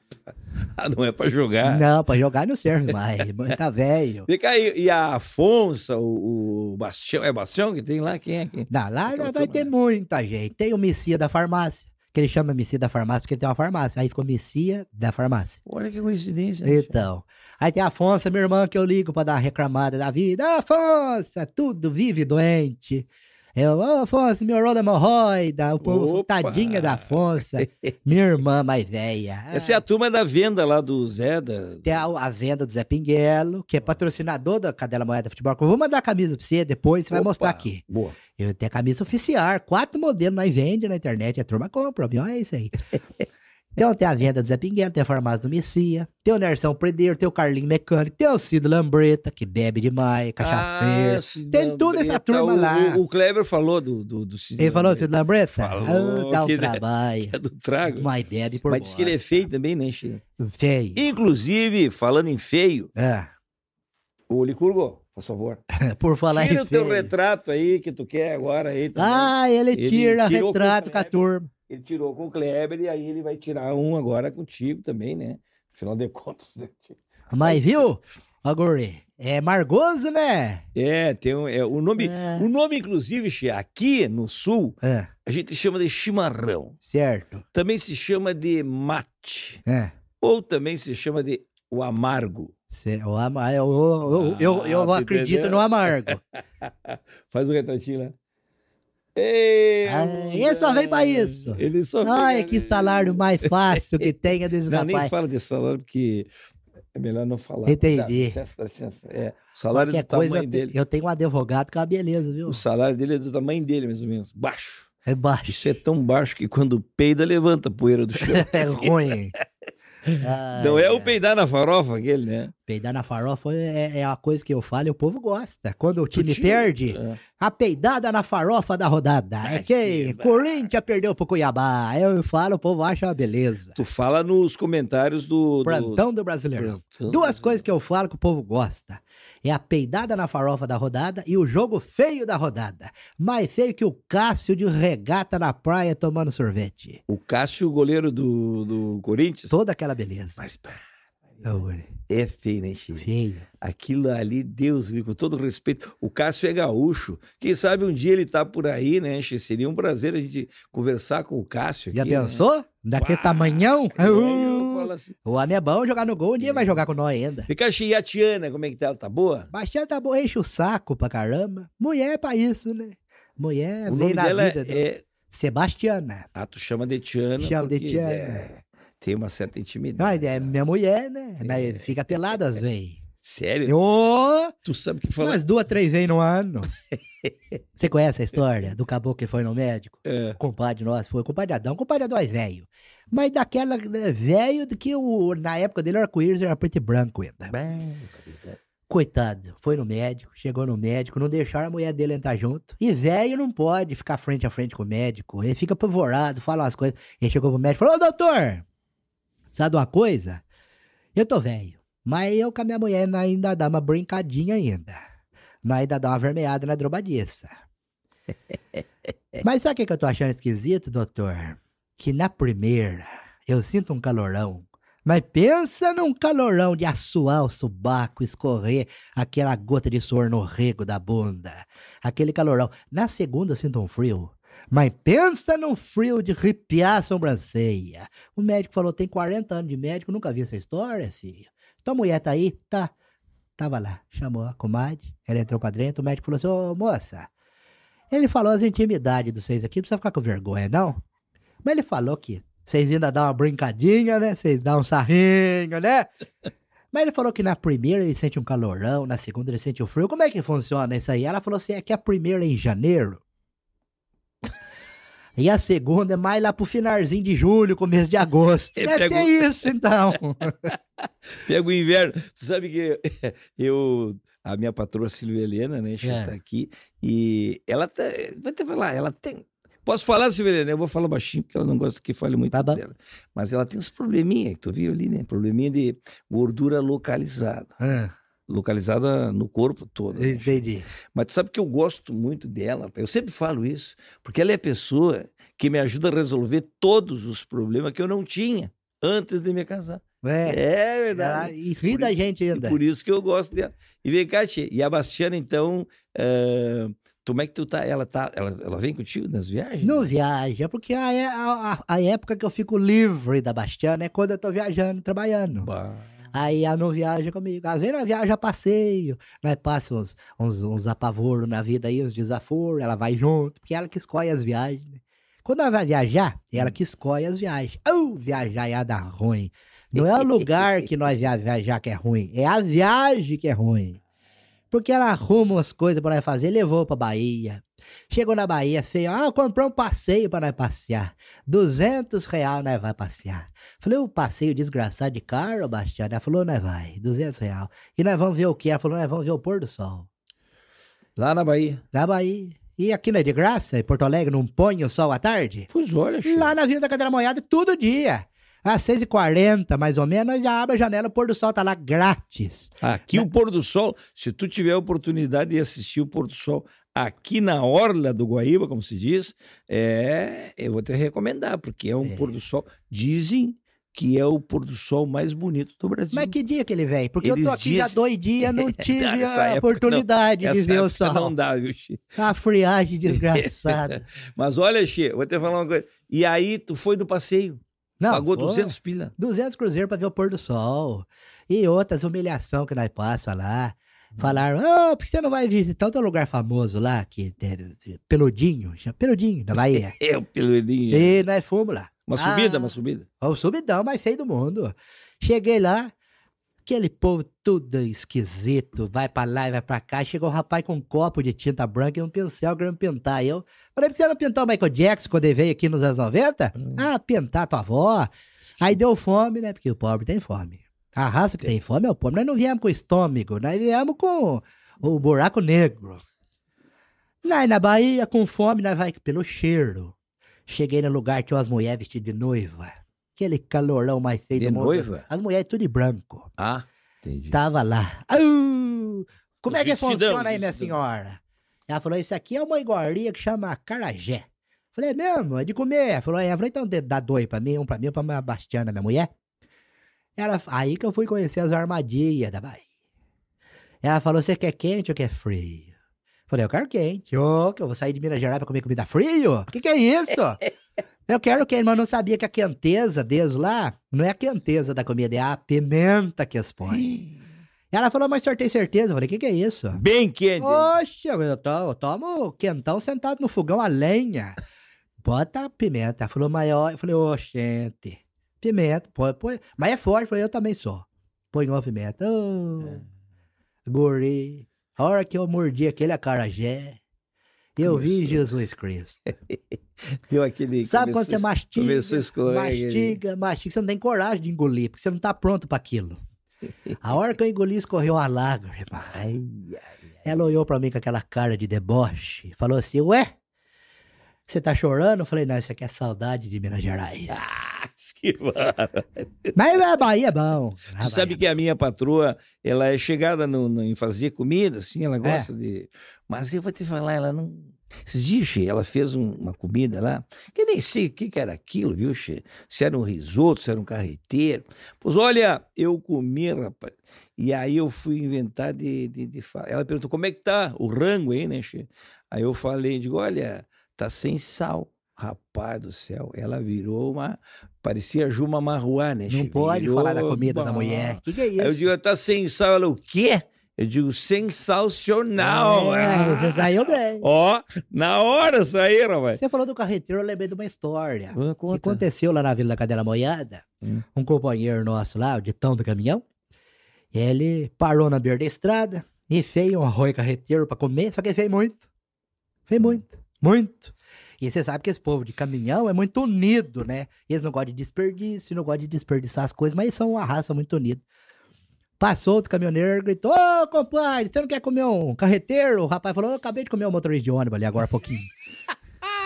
ah, não é pra jogar. Não, pra jogar não serve mais. tá velho. Fica aí, e a Afonso, o, o Bastião, é Bastião que tem lá? Quem é? Quem? Não, lá vai ter muita gente. Tem o Messias da farmácia que ele chama Messias da farmácia porque tem uma farmácia. Aí ficou Messias da farmácia. Olha que coincidência. Né, então. Aí tem a Afonso, minha irmã, que eu ligo pra dar reclamada da vida. Afonso, é tudo vive doente. Eu, ô, Afonso, meu rol é da O povo, Opa. tadinha da Afonso. minha irmã mais velha. Essa é a turma da venda lá do Zé. Da... Tem a, a venda do Zé Pinguelo, que é ah. patrocinador da Cadela Moeda Futebol. Eu vou mandar a camisa pra você depois, você Opa. vai mostrar aqui. Boa. Eu tenho a camisa oficial, quatro modelos, nós vende na internet, a turma compra, viu? É isso aí. Então tem a venda do Zé Pinguelo, tem a farmácia do Messia, tem o Nersão Predeiro, tem o Carlinho Mecânico, tem o Cido Lambreta, que bebe demais, cachaceiro. Ah, tem toda essa turma lá. O, o Kleber falou do, do, do Cido Ele falou do Cido Lambreta? Falou. Ah, dá um né, trabalho. é do trago. Mas bebe por Mas diz que ele é feio também, né, Chico? Feio. Inclusive, falando em feio... É. O Licurgo por favor. por falar tira em Tira o teu retrato aí que tu quer agora aí também. Ah, ele, ele o retrato com a turma. Ele tirou com o Kleber e aí ele vai tirar um agora contigo também, né? Afinal de contas. Né? Mas viu, agora é Margoso, né? É, tem um, é, o nome, é. o nome inclusive, aqui no sul, é. a gente chama de chimarrão. Certo. Também se chama de mate. É. Ou também se chama de o amargo. o ama, eu, eu, eu, eu, eu ah, acredito entendeu? no amargo. Faz o um retratinho lá. Né? Ei, é, ele só vem pra isso. Ele só Ai, né, que salário mais fácil que tenha desse não, rapaz. nem fala de salário, porque é melhor não falar. Entendi. Dá, licença, é, o salário é Qualquer do tamanho coisa, dele. Eu tenho um advogado que é uma beleza, viu? O salário dele é do tamanho dele, mais ou menos. Baixo. É baixo. Isso é tão baixo que quando peida, levanta a poeira do chão. é ruim, ah, não é, o é. peidar na farofa aquele, né? Peidar na farofa é, é a coisa que eu falo e o povo gosta. Quando o time perde, é a peidada na farofa da rodada. é quem? Que Corinthians perdeu pro Cuiabá. Eu falo, o povo acha uma beleza. Tu fala nos comentários do. Plantão do, do Brasileiro. Duas coisas que eu falo que o povo gosta: é a peidada na farofa da rodada e o jogo feio da rodada. Mais feio que o Cássio de regata na praia tomando sorvete. O Cássio, goleiro do, do Corinthians? Toda aquela beleza. Mas, pá. É, é feio, né, Chico? Feio. Aquilo ali, Deus viu, com todo respeito. O Cássio é gaúcho. Quem sabe um dia ele tá por aí, né, Chico? Seria um prazer a gente conversar com o Cássio aqui. Já pensou? Né? Daquele tamanhão? É, assim. O homem é bom jogar no gol, um dia é. vai jogar com nós ainda. Fica e a Tiana, como é que tá? Ela tá boa? Bastiana tá boa, enche o saco pra caramba. Mulher é pra isso, né? Mulher o veio na vida. É... Do... É Sebastiana. Ah, tu chama de Tiana. Chama porque, de Tiana. É tem uma certa intimidade. Não, é minha mulher, né? É. Fica pelada às vezes. Sério? Tu sabe que foi. Umas duas, três vezes no ano. Você conhece a história do caboclo que foi no médico? É. compadre nosso foi. O compadre Adão, o compadre Adão é velho. Mas daquela né, velho que o, na época dele o arco-íris era preto e branco ainda. Bem, Coitado, foi no médico, chegou no médico, não deixaram a mulher dele entrar junto. E velho não pode ficar frente a frente com o médico. Ele fica apavorado, fala umas coisas. Ele chegou pro médico e falou: Ô doutor, Sabe uma coisa? Eu tô velho, mas eu com a minha mulher ainda dá uma brincadinha ainda. Nós ainda dá uma vermeada na drobadiça. mas sabe o que eu tô achando esquisito, doutor? Que na primeira eu sinto um calorão. Mas pensa num calorão de assoar o subaco, escorrer aquela gota de suor no rego da bunda. Aquele calorão. Na segunda eu sinto um frio. Mas pensa num frio de arrepiar a sobrancelha. O médico falou: tem 40 anos de médico, nunca vi essa história, filho. Tua então, mulher tá aí? Tá. Tava lá, chamou a comadre, ela entrou pra dentro, o médico falou assim: ô moça, ele falou as intimidades dos vocês aqui, não precisa ficar com vergonha, não. Mas ele falou que vocês ainda dão uma brincadinha, né? Vocês dão um sarrinho, né? Mas ele falou que na primeira ele sente um calorão, na segunda ele sente um frio. Como é que funciona isso aí? Ela falou assim: é que a primeira é em janeiro, e a segunda é mais lá pro finalzinho de julho, começo de agosto. Deve pego... ser isso, então. Pega o inverno. Tu sabe que eu a minha patroa Silvia Helena, né? Já é. tá aqui. E ela tá, vai ter que falar, ela tem. Posso falar, Silvia Helena? Eu vou falar baixinho, porque ela não gosta que fale muito tá dela. Mas ela tem uns probleminha, que tu viu ali, né? Probleminha de gordura localizada. É localizada no corpo todo. Né? Entendi. Mas tu sabe que eu gosto muito dela, tá? eu sempre falo isso, porque ela é a pessoa que me ajuda a resolver todos os problemas que eu não tinha antes de me casar. É, é verdade. Ah, e fim da gente ainda. Por isso que eu gosto dela. E vem cá, tia, e a Bastiana, então, uh, como é que tu tá? Ela, tá, ela, ela vem contigo nas viagens? Não viaja, é porque é, a, a, a, época que eu fico livre da Bastiana é quando eu tô viajando, trabalhando. Bah. Aí ela não viaja comigo. Às vezes ela viaja a passeio, nós né? passa uns, uns, uns apavoros na vida aí, uns desaforos, ela vai junto, porque é ela que escolhe as viagens, né? Quando ela vai viajar, é ela que escolhe as viagens. Oh, viajar é dar ruim. Não é o lugar que nós viajar que é ruim, é a viagem que é ruim. Porque ela arruma umas coisas para nós fazer, levou para Bahia, Chegou na Bahia, feio. Assim, ah, comprou um passeio para nós passear. 200 real nós vai passear. Falei, o passeio desgraçado de carro, Bastião? Ela falou, nós vai, 200 real. E nós vamos ver o que? Ela falou, nós vamos ver o pôr do sol. Lá na Bahia? Na Bahia. E aqui não é de graça? Em Porto Alegre não põe o sol à tarde? Pois olha, filho. Lá na Vila da Cadeira Moiada, todo dia. Às 6h40, mais ou menos, já abre a janela, o pôr do sol tá lá grátis. Aqui o pôr do sol, se tu tiver a oportunidade de assistir o pôr do sol aqui na orla do Guaíba, como se diz, é, eu vou te recomendar, porque é um é. pôr do sol, dizem que é o pôr do sol mais bonito do Brasil. Mas que dia que ele vem? Porque Eles eu tô aqui dizem... já dois dias, não é, tive a oportunidade não, de ver o sol. Não dá, viu, Xê? Tá a friagem desgraçada. Mas olha, Xê, vou te falar uma coisa. E aí, tu foi no passeio? Não, Pagou foi. 200 pila. 200 cruzeiros para ver o pôr do sol. E outras humilhação que nós passa lá falaram: ah, oh, por que você não vai visitar outro então, lugar famoso lá, que é Peludinho, Peludinho, da Bahia? é, o Peludinho. E é. nós fomos lá. Uma ah, subida, uma subida. O subidão mais feio do mundo. Cheguei lá, aquele povo tudo esquisito, vai pra lá e vai pra cá. Chegou um rapaz com um copo de tinta branca e um pincel querendo pintar. E eu falei, você não pintar o Michael Jackson quando ele veio aqui nos anos 90? Hum. Ah, pintar tua avó. Aí deu fome, né? Porque o pobre tem fome. A raça que tem fome é o povo. Nós não viemos com o estômago, nós viemos com o buraco negro. Nós na Bahia, com fome, nós vai pelo cheiro. Cheguei no lugar, tinha umas mulheres vestidas de noiva. Aquele calorão mais feio de do mundo. noiva? As mulheres tudo de branco. Ah, entendi. Tava lá. como é que funciona aí, vestidão. minha senhora? Ela falou, isso aqui é uma iguaria que chama carajé. Falei, é mesmo? É de comer. Ela Falou, é. então dá dois pra mim, um pra mim, um pra minha Bastiana, minha mulher. Ela, aí que eu fui conhecer as armadilhas da Bahia. Ela falou: você quer quente ou quer frio? Falei, eu quero quente. Ô, oh, que eu vou sair de Minas Gerais pra comer comida frio? O que, que é isso? eu quero quente, mas não sabia que a quenteza deles lá não é a quenteza da comida, é a pimenta que expõe. Ela falou, mas o senhor tem certeza? Eu falei, o que, que é isso? Bem quente. Poxa, eu, to, eu tomo quentão sentado no fogão a lenha. Bota a pimenta. Ela falou, maior. Eu falei, ô, oh, gente off Põe, põe, mas é forte, eu também só. Põe off meta. Oh, é. Guri. A hora que eu mordi aquele acarajé, eu vi Jesus Cristo. Deu aquele. Sabe começou, quando você mastiga, escorrer, mastiga, ele. mastiga, você não tem coragem de engolir, porque você não está pronto para aquilo. A hora que eu engoli, escorreu uma lágrima. Ai, ai, ai. Ela olhou para mim com aquela cara de deboche e falou assim: Ué, você tá chorando? Eu falei, não, isso aqui é saudade de Minas Gerais. Ah, que Mas a Bahia é bom. Você sabe é que bom. a minha patroa, ela é chegada no, no, em fazer comida, assim, ela é. gosta é. de... Mas eu vou te falar, ela não... Existe, ela fez um, uma comida lá, que eu nem sei o que, que era aquilo, viu, che? Se era um risoto, se era um carreteiro. Pois olha, eu comi, rapaz. E aí eu fui inventar de... de, de... Ela perguntou, como é que tá o rango aí, né, che? Aí eu falei, digo, olha tá sem sal. Rapaz do céu, ela virou uma. Parecia Juma Marruá, né? Não pode falar da comida da mulher. O que, que, é isso? Aí eu digo, tá sem sal. Ela, o quê? Eu digo, sensacional! Ah, é, ah. você saiu bem. Ó, na hora saíram, velho. Você falou do carreteiro, eu lembrei de uma história. Ah, que aconteceu lá na Vila da Cadela Moiada. Hum. Um companheiro nosso lá, o ditão do caminhão, ele parou na beira da estrada e fez um arroz carreteiro pra comer, só que ele fez muito. Fez hum. muito. Muito. E você sabe que esse povo de caminhão é muito unido, né? Eles não gostam de desperdício, não gostam de desperdiçar as coisas, mas são uma raça muito unida. Passou outro caminhoneiro, gritou: Ô, oh, compadre, você não quer comer um carreteiro? O rapaz falou: Eu acabei de comer um motorista de ônibus ali agora há pouquinho.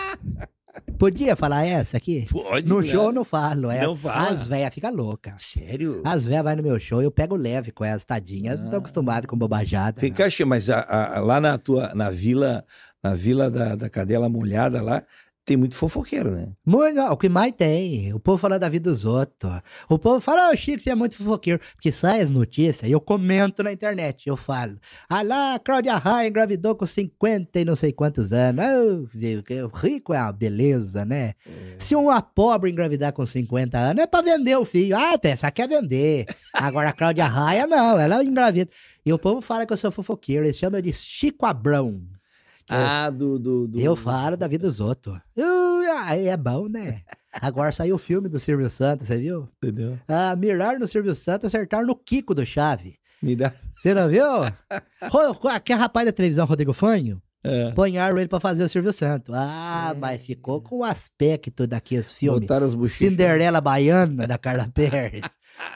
Podia falar essa aqui? Pode. No show eu não falo. É, não fala. As velhas ficam loucas. Sério? As velhas vai no meu show eu pego leve com elas, tadinhas. Ah. Não estão acostumadas com bobajada. Fica cheio, mas a, a, lá na tua na vila, na Vila da, da Cadela Molhada lá, tem muito fofoqueiro, né? Muito, o que mais tem. O povo fala da vida dos outros. O povo fala, ô oh, Chico, você é muito fofoqueiro. Porque sai as notícias e eu comento na internet, eu falo. Ah lá, Claudia Raia engravidou com 50 e não sei quantos anos. Oh, ah, o rico é uma beleza, né? É. Se uma pobre engravidar com 50 anos, é pra vender o filho. Ah, essa quer vender. Agora a Claudia Raia, não, ela engravida. E o povo fala que eu sou fofoqueiro, eles chamam de Chico Abrão. É. Ah, do, do, do, Eu falo da vida dos outros. Aí ah, é bom, né? Agora saiu o filme do Silvio Santos, você viu? Entendeu? Ah, mirar no Silvio Santos, é acertar no Kiko do Chave. Mirar. Você não viu? Aquele rapaz da televisão, Rodrigo Fanho, é. ele pra fazer o Silvio Santo. Ah, é. mas ficou com o aspecto daqueles filmes. Cinderela Baiana, da Carla Pérez.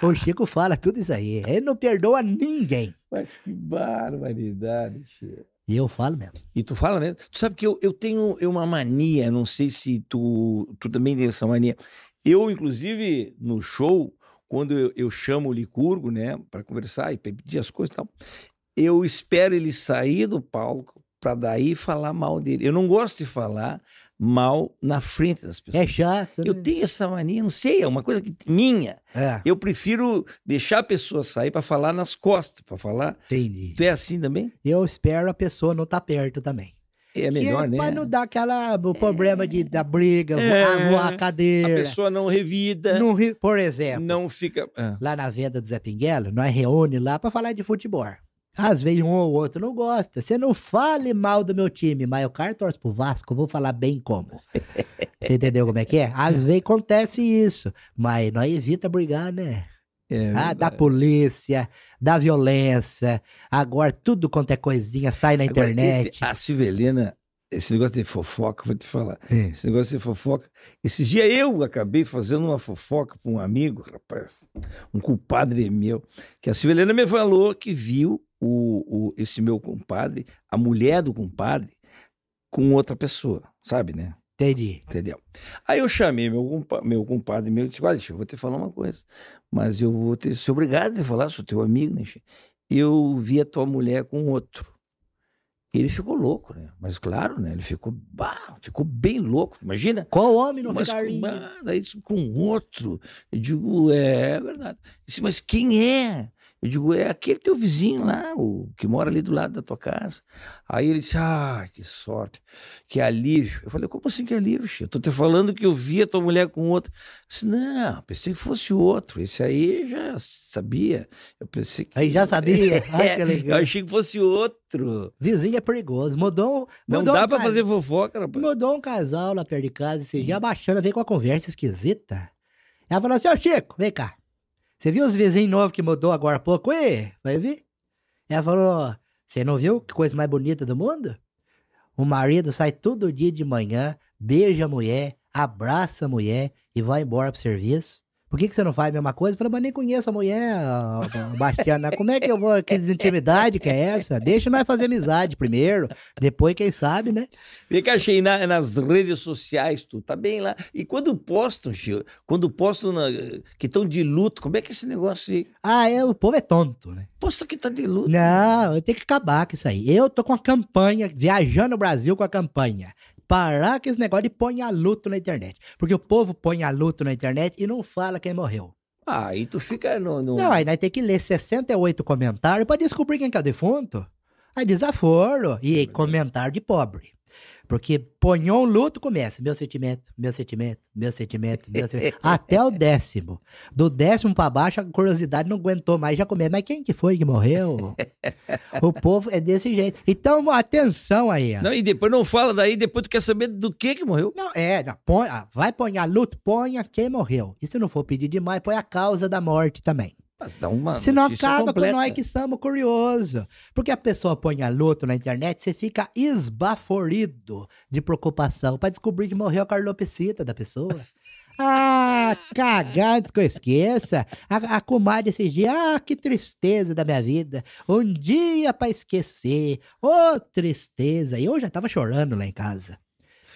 o Chico fala tudo isso aí. Ele não perdoa ninguém. Mas que barbaridade, Chico. E eu falo mesmo. E tu fala mesmo? Tu sabe que eu, eu tenho uma mania, não sei se tu, tu também tem essa mania. Eu, inclusive, no show, quando eu, eu chamo o Licurgo, né, para conversar e pedir as coisas e tal, eu espero ele sair do palco para daí falar mal dele. Eu não gosto de falar, mal na frente das pessoas. É chato. Né? Eu tenho essa mania, não sei, é uma coisa que, minha. É. Eu prefiro deixar a pessoa sair para falar nas costas, para falar. Entendi. Tu é assim também? Eu espero a pessoa não estar tá perto também. É melhor, é né? Pra não dar aquela, o problema é. de, da briga, é. voar a cadeira. A pessoa não revida. Não, por exemplo. Não fica. É. Lá na venda do Zé Pinguelo, nós reúne lá para falar de futebol. Às vezes um ou outro não gosta. Você não fale mal do meu time, mas o quero torce pro Vasco, eu vou falar bem como. Você entendeu como é que é? Às vezes acontece isso, mas nós evita brigar, né? É, ah, da polícia, da violência, agora tudo quanto é coisinha sai na agora, internet. Esse, a Silvelina esse negócio de fofoca, vou te falar. É. Esse negócio de fofoca. Esse dia eu acabei fazendo uma fofoca para um amigo, rapaz, um compadre meu, que a Silvelena me falou que viu o, o, esse meu compadre, a mulher do compadre, com outra pessoa, sabe, né? Entendi. Entendeu? Aí eu chamei meu, compa meu compadre meu e disse: Olha, eu vou te falar uma coisa, mas eu vou ter. ser obrigado a falar, sou teu amigo, né? Eu vi a tua mulher com outro ele ficou louco, né? Mas claro, né? Ele ficou, bah, ficou bem louco. Imagina. Qual homem não mas, ficaria? com outro. Eu digo, é, é verdade. disse, mas quem é? Eu digo, é aquele teu vizinho lá, o que mora ali do lado da tua casa. Aí ele disse, ah, que sorte, que alívio. Eu falei, como assim que alívio, Chico? Eu tô te falando que eu vi a tua mulher com outro. Eu disse, não, pensei que fosse outro. Esse aí já sabia. Eu pensei que... Aí já sabia? É, Ai, que legal. eu achei que fosse outro. Vizinho é perigoso. Mudou, mudou Não dá um pra cas... fazer fofoca, rapaz. Mudou um casal lá perto de casa, esse dia, hum. a veio com uma conversa esquisita. Ela falou assim, ô oh, Chico, vem cá. Você viu os vizinhos novos que mudou agora há pouco? Ê, vai ver? Ela falou: Você não viu que coisa mais bonita do mundo? O marido sai todo dia de manhã, beija a mulher, abraça a mulher e vai embora pro serviço. Por que, que você não faz a mesma coisa? Eu falei, mas nem conheço a mulher, Bastiana. Né? Como é que eu vou? Que desintimidade que é essa? Deixa nós fazer amizade primeiro, depois, quem sabe, né? que achei assim na, nas redes sociais, tu tá bem lá. E quando postam, Gil, quando postam na, que estão de luto, como é que é esse negócio aí? Ah, é, o povo é tonto, né? Posta que tá de luto. Não, eu tenho que acabar com isso aí. Eu tô com a campanha, viajando o Brasil com a campanha parar com esse negócio de põe a luto na internet. Porque o povo põe a luto na internet e não fala quem morreu. Ah, aí tu fica no. no... Não, aí nós temos que ler 68 comentários para descobrir quem é o defunto. Aí desaforo e comentário de pobre. Porque ponhou um luto, começa. Meu sentimento, meu sentimento, meu sentimento, meu sentimento. até o décimo. Do décimo para baixo, a curiosidade não aguentou mais, já começa. Mas quem que foi que morreu? o povo é desse jeito. Então, atenção aí. Ó. Não, e depois não fala daí, depois tu quer saber do que que morreu. Não, é, não, põe, ah, vai ponhar luto, ponha quem morreu. E se não for pedir demais, põe a causa da morte também dá uma Se não acaba completa. com nós que estamos curiosos. Porque a pessoa põe a luto na internet, você fica esbaforido de preocupação para descobrir que morreu a carlopecita da pessoa. Ah, cagado que eu esqueça. A, a comadre esses dias, ah, que tristeza da minha vida. Um dia para esquecer. Ô, oh, tristeza. E eu já tava chorando lá em casa.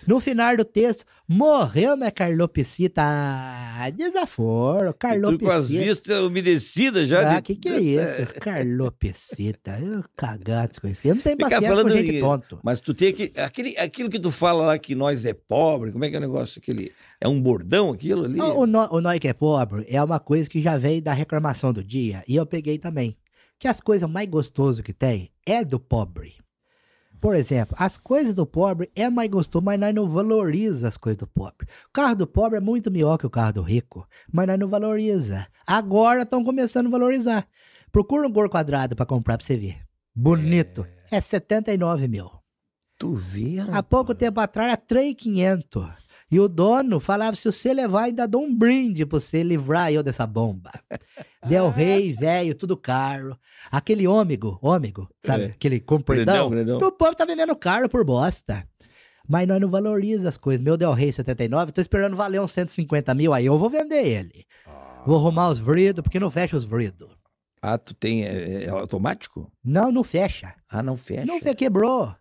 No final do texto, morreu minha Carlopicita. Ah, desaforo, Carlopicita. com as vistas umedecidas já. Ah, de... que que é, é. isso? Carlopicita. Eu cagado com isso. Eu não tenho Ficar paciência falando com gente tonto. Mas tu tem que... Aquele, aquilo que tu fala lá que nós é pobre, como é que é o negócio? Aquele, é um bordão aquilo ali? o, o nós é que é pobre é uma coisa que já veio da reclamação do dia e eu peguei também. Que as coisas mais gostosas que tem é do pobre. Por exemplo, as coisas do pobre é mais gostoso, mas nós não valoriza as coisas do pobre. O carro do pobre é muito melhor que o carro do rico, mas nós não valoriza. Agora estão começando a valorizar. Procura um gol quadrado para comprar para você ver. Bonito. É, é 79 mil. Tu vira. Há pouco tempo atrás era 3,500. E o dono falava: se você levar, ainda dou um brinde pra você livrar eu dessa bomba. Del ah. Rey, velho, tudo caro. Aquele ômigo, ômigo, sabe? É. Aquele compridão. O povo tá vendendo caro por bosta. Mas nós não valoriza as coisas. Meu Del Rey 79, tô esperando valer uns 150 mil, aí eu vou vender ele. Ah. Vou arrumar os vridos, porque não fecha os vridos. Ah, tu tem. É, é, é automático? Não, não fecha. Ah, não fecha? Não fecha, quebrou.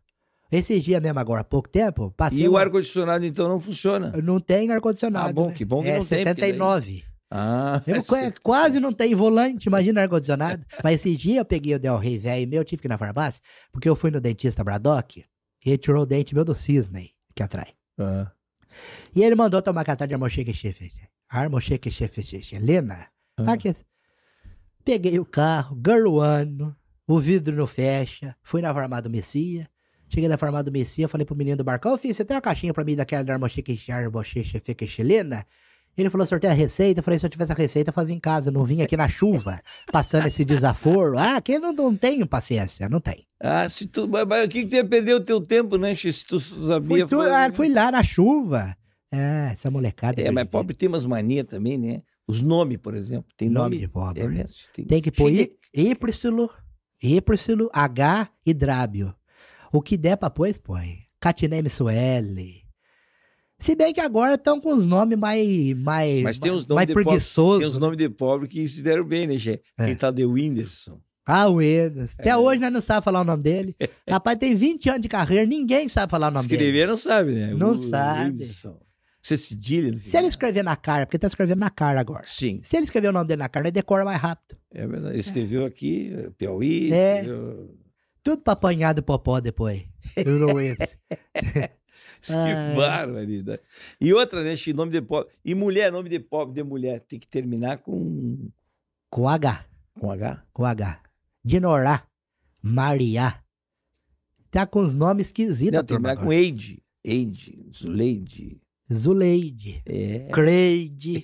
Esses dias mesmo, agora há pouco tempo, passei. E uma... o ar-condicionado, então, não funciona? Não tem ar-condicionado. Ah, bom, né? que bom que é, não 79. tem. É, 79. Ah, eu, é quase não tem volante, imagina ar-condicionado. Mas esse dia eu peguei o Del Rey velho meu, tive que ir na farmácia, porque eu fui no dentista Braddock e ele tirou o dente meu do cisne, que atrai. E ele mandou tomar catar de armocheque chefe. Armocheque chefe, Helena. Uhum. Aqui. Peguei o carro, garuano, o vidro não fecha, fui na farmácia do Messias Cheguei na farmácia do Messias, falei pro menino do barcão, filho, você tem uma caixinha pra mim daquela da armochequechar, chefe chilena? Ele falou, sorteia a receita. Eu falei, se eu tivesse a receita, eu fazia em casa. Eu não vim aqui na chuva, passando esse desaforo. Ah, aqui não, não tenho paciência, não tem. Ah, se tu, mas, mas o que, que tu ia perder o teu tempo, né, X? Se tu sabia... Fui, tu, foi... ah, fui lá na chuva. Ah, essa molecada... É, é mas de... pobre tem umas manias também, né? Os nomes, por exemplo. Tem nome, nome de pobre. É, tem... tem, que pôr Chique... Ípricilo, H e Drábio. O que der pra pôr, põe. Catineme Sueli. Se bem que agora estão com os nomes mais, mais, Mas tem uns mais, mais preguiçosos. Tem uns nomes de pobre que se deram bem, né, Che? É. Quem tá de Whindersson. Ah, o Até é. hoje nós não sabemos falar o nome dele. Rapaz, tem 20 anos de carreira, ninguém sabe falar o nome escrever dele. Escrever não sabe, né? Não o, sabe. Whindersson. Você se no Se ele escrever na cara, porque tá escrevendo na cara agora. Sim. Se ele escrever o nome dele na cara, ele decora mais rápido. É verdade. Ele escreveu é. aqui, Piauí, é. Tudo pra apanhar do popó depois. Eu não aguento. que barbaridade. E outra, né? Nome de pobre. E mulher, nome de pobre de mulher. Tem que terminar com. Com H. Com H? Com H. Dinorá. Maria. Tá com os nomes esquisitos, Não, Terminar com Eide. Eide. Zuleide. Zuleide. É. Creide.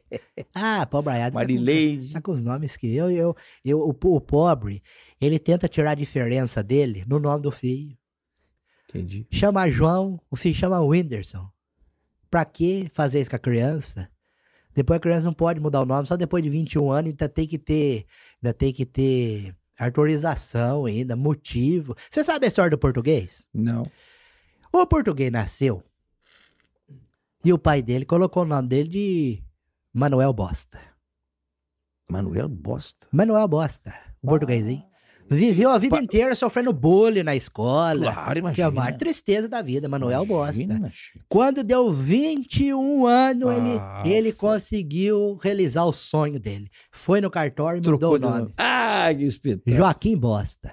ah, pobre tá Marileide. Tá, tá com, os nomes que eu, eu, eu, o, o pobre, ele tenta tirar a diferença dele no nome do filho. Entendi. Chama João, o filho chama Whindersson. Pra que fazer isso com a criança? Depois a criança não pode mudar o nome, só depois de 21 anos ainda tem que ter, ainda tem que ter autorização ainda, motivo. Você sabe a história do português? Não. O português nasceu e o pai dele colocou o nome dele de Manuel Bosta. Manuel Bosta? Manuel Bosta, o ah. português, hein? Viveu a vida pa... inteira sofrendo bullying na escola. Claro, imagina. Que é a maior tristeza da vida, Manuel imagina, Bosta. Quando deu 21 anos, ah, ele, ele conseguiu realizar o sonho dele. Foi no cartório e mudou o nome. nome. Ah, que espetáculo. Joaquim Bosta.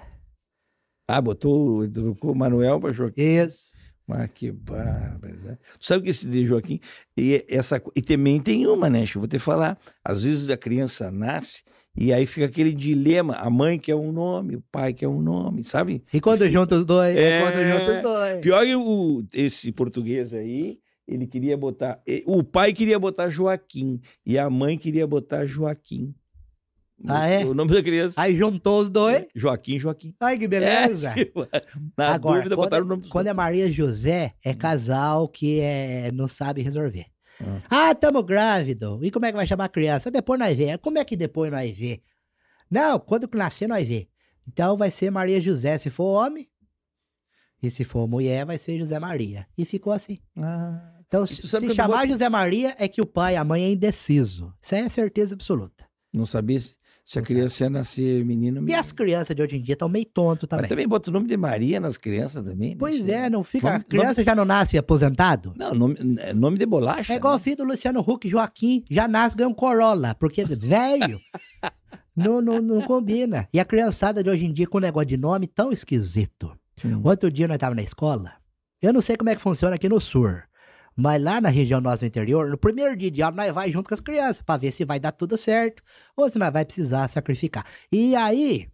Ah, botou, trocou Manuel para Joaquim. Isso. Mas que bárbaro, né? Sabe o que esse diz Joaquim, e, essa, e também tem uma, né? Eu vou te falar. Às vezes a criança nasce e aí fica aquele dilema: a mãe quer um nome, o pai quer um nome, sabe? E quando fica... juntos dois, é... quando juntos dois. Pior que o, esse português aí, ele queria botar. O pai queria botar Joaquim e a mãe queria botar Joaquim. Ah, é? O nome da criança. Aí juntou os dois. Joaquim Joaquim. Ai, que beleza. É, tipo, na Agora, dúvida, quando, botaram é o nome dos Quando é dois. é Maria José, é hum. casal que é, não sabe resolver. Hum. Ah, tamo grávido. E como é que vai chamar a criança? Depois nós vê. Como é que depois nós vê? Não, quando nascer nós vê. Então vai ser Maria José se for homem. E se for mulher, vai ser José Maria. E ficou assim. Ah. Então, se, se chamar vou... José Maria, é que o pai e a mãe é indeciso. Isso aí é certeza absoluta. Não sabia? Se a criança ia nascer menino, menino. E as crianças de hoje em dia estão meio tonto também. Mas também bota o nome de Maria nas crianças também. Né? Pois é, não fica. Nome, a criança nome... já não nasce aposentado? Não, nome, é, nome de bolacha. É igual né? o filho do Luciano Huck, Joaquim, já nasce ganhando um Corolla, porque é velho. não, não, não combina. E a criançada de hoje em dia com um negócio de nome tão esquisito. Hum. Outro dia nós tava na escola. Eu não sei como é que funciona aqui no Sur. Mas lá na região nossa do interior, no primeiro dia de aula, nós vai junto com as crianças para ver se vai dar tudo certo ou se nós vai precisar sacrificar. E aí,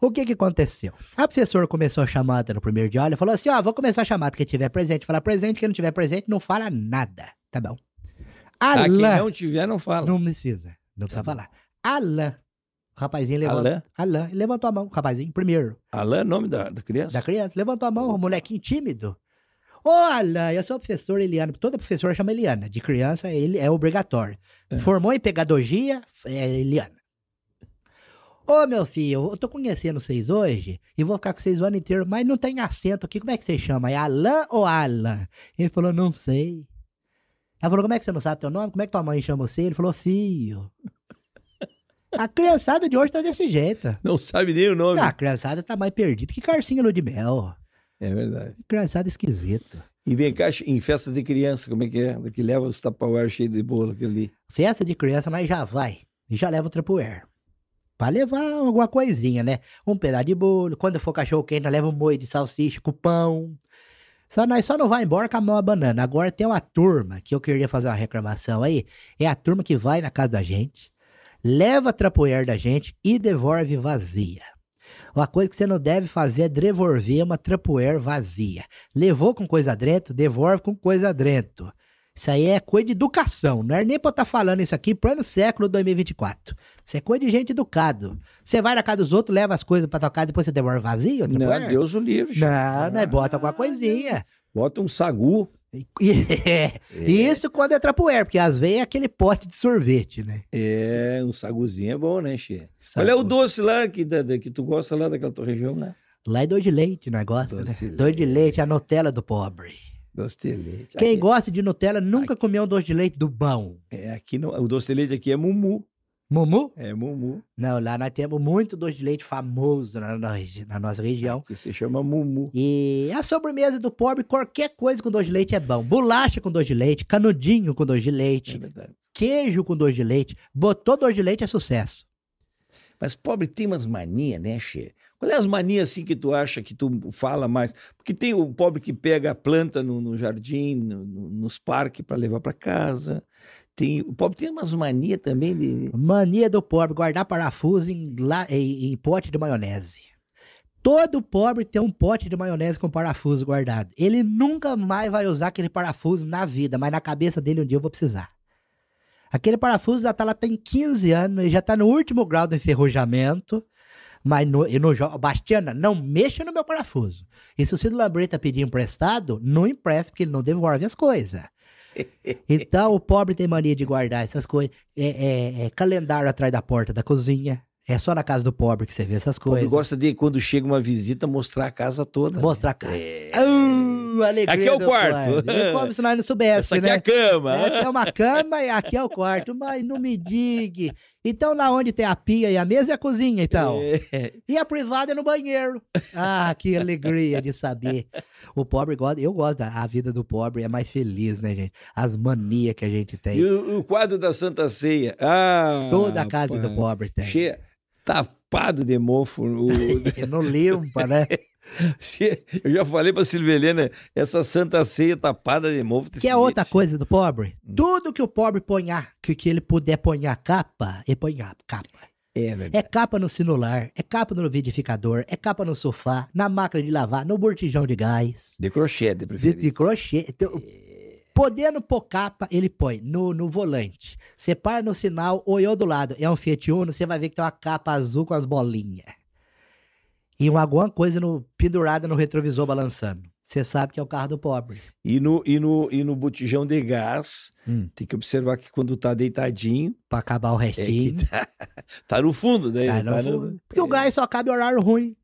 o que que aconteceu? A professora começou a chamada no primeiro dia de aula e falou assim: ó, vou começar a chamada. Quem tiver presente, fala presente. Quem não tiver presente, não fala nada. Tá bom. Alan, quem não tiver, não fala. Não precisa. Não precisa tá falar. Alan. O rapazinho levanta. Alan. Alan levantou a mão, rapazinho, primeiro. Alan é nome da, da criança? Da criança. Levantou a mão, o molequinho tímido. Olha, eu sou a professora Eliana. Toda professora chama Eliana. De criança, ele é obrigatório. É. Formou em pedagogia, é Eliana. Ô, meu filho, eu tô conhecendo vocês hoje e vou ficar com vocês o ano inteiro, mas não tem acento aqui. Como é que você chama, É Alan ou Alan? Ele falou, não sei. Ela falou, como é que você não sabe teu nome? Como é que tua mãe chama você? Ele falou, filho. A criançada de hoje tá desse jeito. Não sabe nem o nome. a criançada tá mais perdida que carcinha no de mel. É verdade. Criançada esquisito. E vem cá, em festa de criança, como é que é? Que leva os tapauer cheio de bolo ali. Festa de criança, nós já vai. E já leva o trapoer Pra levar alguma coisinha, né? Um pedaço de bolo. Quando for cachorro quente, leva um moio de salsicha com pão. Só nós só não vai embora com a mão a banana. Agora tem uma turma que eu queria fazer uma reclamação aí. É a turma que vai na casa da gente, leva trapoer da gente e devolve vazia. Uma coisa que você não deve fazer é devolver uma trapoeira vazia. Levou com coisa dentro, devolve com coisa dentro. Isso aí é coisa de educação. Não é nem pra eu estar tá falando isso aqui plano século 2024. Isso é coisa de gente educado. Você vai na casa dos outros, leva as coisas pra tocar depois você devolve vazio? Não, Deus o livre. Não, ah, não é, bota alguma ah, coisinha. Bota um sagu. É. Isso quando é trapoer, porque às vezes é aquele pote de sorvete, né? É, um saguzinho é bom, né, Xê? Olha o doce lá que, da, que tu gosta lá daquela tua região, né? Lá é dor de leite, não é? Gosta, né? doce né? De dor de leite, é a Nutella do pobre. Doce de leite. Quem aqui... gosta de Nutella nunca aqui... comeu um doce de leite do bom. É, aqui não, o doce de leite aqui é mumu. Mumu? É, Mumu. Não, lá nós temos muito doce de leite famoso na, na, na nossa região. Que se chama Mumu. E a sobremesa do pobre, qualquer coisa com doce de leite é bom. Bolacha com doce de leite, canudinho com doce de leite, é queijo com doce de leite. Botou doce de leite é sucesso. Mas pobre tem umas manias, né, Xê? Qual é as manias assim que tu acha que tu fala mais? Porque tem o pobre que pega a planta no, no jardim, no, no, nos parques para levar para casa. Tem, o pobre tem umas mania também de. Mania do pobre, guardar parafuso em, em, em pote de maionese. Todo pobre tem um pote de maionese com parafuso guardado. Ele nunca mais vai usar aquele parafuso na vida, mas na cabeça dele um dia eu vou precisar. Aquele parafuso já tá lá tem 15 anos e já tá no último grau do enferrujamento. Mas no, eu Bastiana, não mexa no meu parafuso. E se o Cid Lambreta pedir emprestado, não empresta, porque ele não devolve as coisas. Então o pobre tem mania de guardar essas coisas. É, é, é, calendário atrás da porta da cozinha. É só na casa do pobre que você vê essas coisas. Ele gosta de, quando chega uma visita, mostrar a casa toda. Né? Mostrar né? a casa. É alegria aqui é o quarto. É como se nós não soubesse, Essa aqui né? Aqui é a cama. Aqui é, é uma cama e aqui é o quarto. Mas não me diga. Então, lá onde tem a pia e a mesa é a cozinha, então. É. E a privada é no banheiro. Ah, que alegria de saber. O pobre gosta, eu gosto, a vida do pobre é mais feliz, né, gente? As manias que a gente tem. E o, o quadro da Santa Ceia. Ah, Toda a casa do pobre tem. Cheia, tapado de mofo. O... não limpa, né? Eu já falei pra Silvelena, essa santa ceia tapada de mofo. Que é outra coisa do pobre. Hum. Tudo que o pobre ponhar, que, que ele puder ponhar capa, ele põe capa. É, verdade. é capa no celular, é capa no liquidificador, é capa no sofá, na máquina de lavar, no botijão de gás. De crochê, de preferência. De, de crochê. Então, é... Podendo pôr capa, ele põe no, no volante. Separa no sinal, olhou do lado. É um Fiat Uno, você vai ver que tem uma capa azul com as bolinhas e alguma coisa no, pendurada no retrovisor balançando. Você sabe que é o carro do pobre. E no, e no, e no botijão de gás, hum. tem que observar que quando tá deitadinho. Pra acabar o é restinho. É tá, tá, no fundo, né? Tá no tá fundo. No... Porque o gás só cabe horário ruim.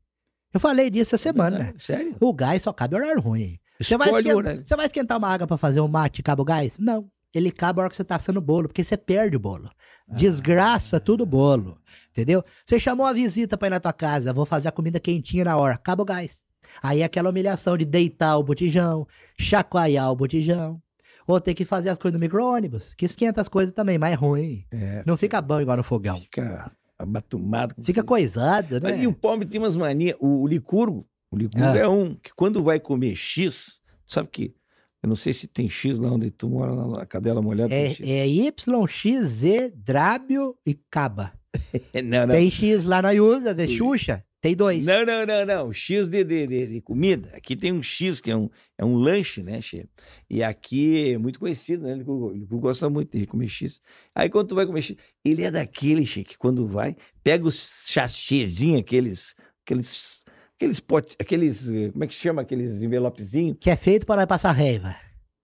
Eu falei disso essa semana. Não, né? sério? O gás só cabe horário ruim. Você vai, esquentar, vai esquentar uma água para fazer um mate e cabe o gás? Não. Ele cabe a hora que você tá assando o bolo, porque você perde o bolo. Ah. Desgraça ah. tudo o bolo entendeu? Você chamou a visita pra ir na tua casa, vou fazer a comida quentinha na hora, acaba o gás. Aí é aquela humilhação de deitar o botijão, chacoalhar o botijão, ou ter que fazer as coisas no micro-ônibus, que esquenta as coisas também, mas é ruim. É, não fica bom igual no fogão. Fica abatumado. Fica você... coisado, né? Mas, e o pobre tem umas manias, o, o licurgo, o licurgo ah. é um que quando vai comer X, sabe que eu não sei se tem X lá onde tu mora, na cadela molhada. É, é Y, X, Z, drábio e caba. não, não. Tem X lá na usa, é Xuxa. Tem dois. Não, não, não, não. X de, de, de, de, comida. Aqui tem um X, que é um, é um lanche, né, Che? E aqui é muito conhecido, né? Ele, ele gosta muito de comer X. Aí quando tu vai comer X, ele é daquele, Che, que quando vai, pega os chachezinhos, aqueles. aqueles Aqueles potes, aqueles, eh, como é que chama aqueles envelopezinhos? Que é feito para passar raiva.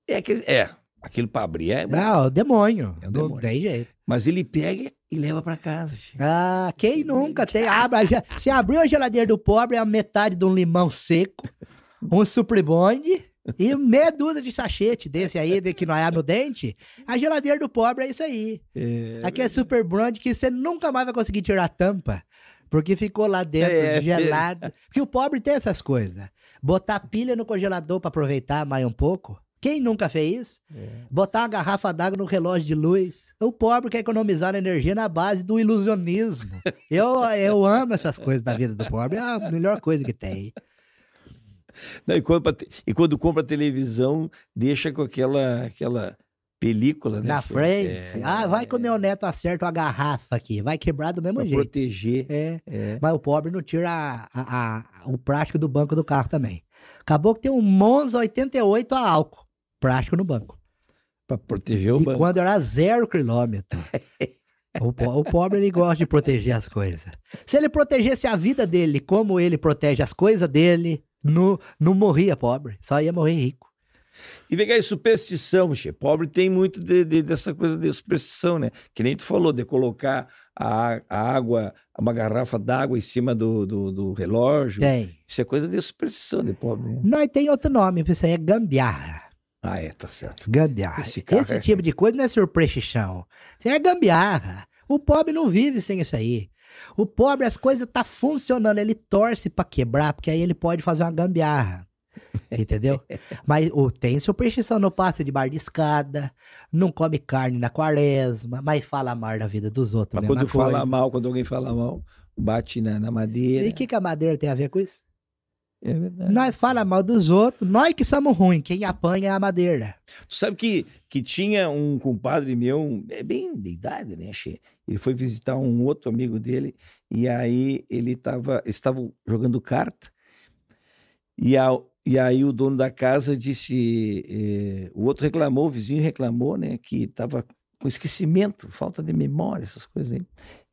É, aquele, é, aquilo para abrir é. Não, é o demônio. É o demônio. Não tem jeito. Mas ele pega e leva para casa. Chico. Ah, quem nunca tem? Abra, se abriu a geladeira do pobre, é a metade de um limão seco, um Super Bond E meia dúzia de sachete desse aí, de que não é no dente, a geladeira do pobre é isso aí. É, Aqui é super Bond que você nunca mais vai conseguir tirar a tampa, porque ficou lá dentro, é, gelado. É. Porque o pobre tem essas coisas. Botar pilha no congelador para aproveitar mais um pouco. Quem nunca fez isso? É. Botar uma garrafa d'água no relógio de luz. O pobre quer economizar energia na base do ilusionismo. eu, eu amo essas coisas da vida do pobre. É a melhor coisa que tem. Não, e, quando, e, quando, compra televisão, deixa com aquela, aquela película, né? Na frente. É, ah, vai é. que o meu neto acerta a garrafa aqui. Vai quebrar do mesmo pra jeito. proteger. É. é. Mas o pobre não tira a, a, a, o plástico do banco do carro também. Acabou que tem um Monza 88 a álcool prático no banco. Para proteger o e banco. E quando era zero quilômetro. o, po o, pobre ele gosta de proteger as coisas. Se ele protegesse a vida dele como ele protege as coisas dele, no, não morria pobre, só ia morrer rico. E vem cá, superstição, che. pobre tem muito de, de, dessa coisa de superstição, né? Que nem tu falou, de colocar a, a água, uma garrafa d'água em cima do, do, do, relógio. Tem. Isso é coisa de superstição de pobre. Né? Não, e tem outro nome, pessoal, é gambiarra. Ah, é, tá certo. Gambiarra. Esse, esse é... tipo de coisa não é surprechão. Isso é gambiarra. O pobre não vive sem isso aí. O pobre, as coisas tá funcionando, ele torce para quebrar, porque aí ele pode fazer uma gambiarra. Entendeu? Mas o, tem superstição, não passa de bar de escada, não come carne na quaresma, mas fala mal da vida dos outros. Mas quando coisa. fala mal, quando alguém fala mal, bate na, na madeira. E o que, que a madeira tem a ver com isso? É verdade. Nós fala mal dos outros, nós que somos ruins, quem apanha é a madeira. Tu sabe que, que tinha um compadre meu, é bem de idade, né, che? Ele foi visitar um outro amigo dele e aí ele tava, jogando carta e, a, e aí o dono da casa disse, eh, o outro reclamou, o vizinho reclamou, né, que tava com esquecimento, falta de memória, essas coisas aí.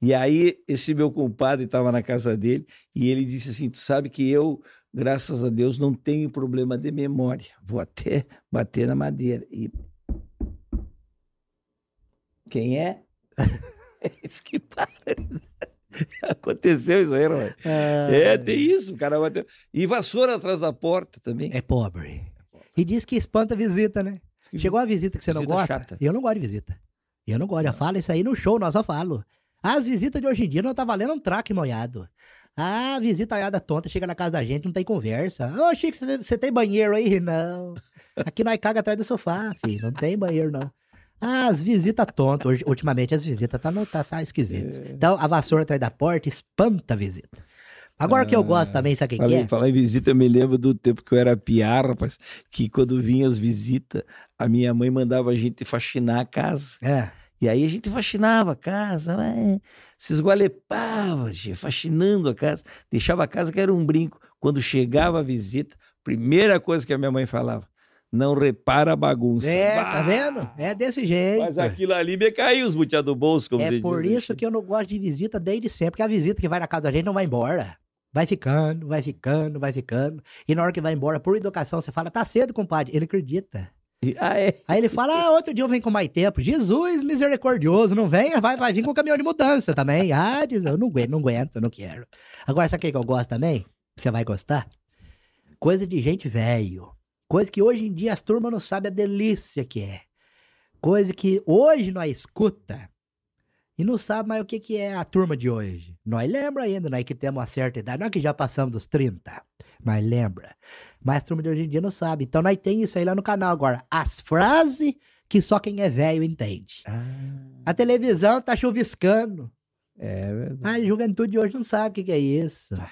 E aí esse meu compadre estava na casa dele e ele disse assim, tu sabe que eu graças a Deus, não tenho problema de memória. Vou até bater na madeira. E... Quem é? Isso que para. Aconteceu isso aí, Roy. Ah, é, tem isso, o cara bateu. E vassoura atrás da porta também. É pobre. É pobre. E diz que espanta a visita, né? Chegou a visita que você visita não gosta. Chata. Eu não gosto de visita. Eu não gosto. Eu falo isso aí no show, nós só falo. As visitas de hoje em dia não tá valendo um traque molhado. Ah, visita visitaiada tonta, chega na casa da gente, não tem conversa. Ô, oh, Chico, você tem banheiro aí? Não. Aqui nós caga atrás do sofá, filho. Não tem banheiro, não. Ah, as visitas tontas. Ultimamente as visitas tá, não, tá, tá esquisito. É. Então, a vassoura atrás da porta espanta a visita. Agora ah, que eu gosto ah, também, sabe o que, que é? Falar em visita, eu me lembro do tempo que eu era piar, rapaz, que quando vinha as visitas, a minha mãe mandava a gente faxinar a casa. É. E aí a gente faxinava a casa, né? se esgualepava, tia, faxinando a casa, deixava a casa que era um brinco. Quando chegava a visita, primeira coisa que a minha mãe falava, não repara a bagunça. É, bah! tá vendo? É desse jeito. Mas aquilo ali me caiu os butiá do bolso, como É por isso que eu não gosto de visita desde sempre, porque a visita que vai na casa da gente não vai embora. Vai ficando, vai ficando, vai ficando. E na hora que vai embora, por educação, você fala, tá cedo, compadre. Ele acredita. Ah, é. Aí ele fala: ah, outro dia eu venho com mais tempo. Jesus misericordioso, não venha, vai, vai vir com o caminhão de mudança também. Ah, diz, eu não aguento, não aguento, não quero. Agora, sabe o que eu gosto também? Você vai gostar? Coisa de gente velho. Coisa que hoje em dia as turmas não sabem a delícia que é. Coisa que hoje nós escuta e não sabe mais o que, que é a turma de hoje. Nós lembra ainda, nós que temos uma certa idade, nós que já passamos dos 30, mas lembra. Mas a turma de hoje em dia não sabe. Então nós tem isso aí lá no canal agora. As frases que só quem é velho entende. Ah. A televisão tá chuviscando. É verdade. A juventude hoje não sabe o que, que, é isso. Ah.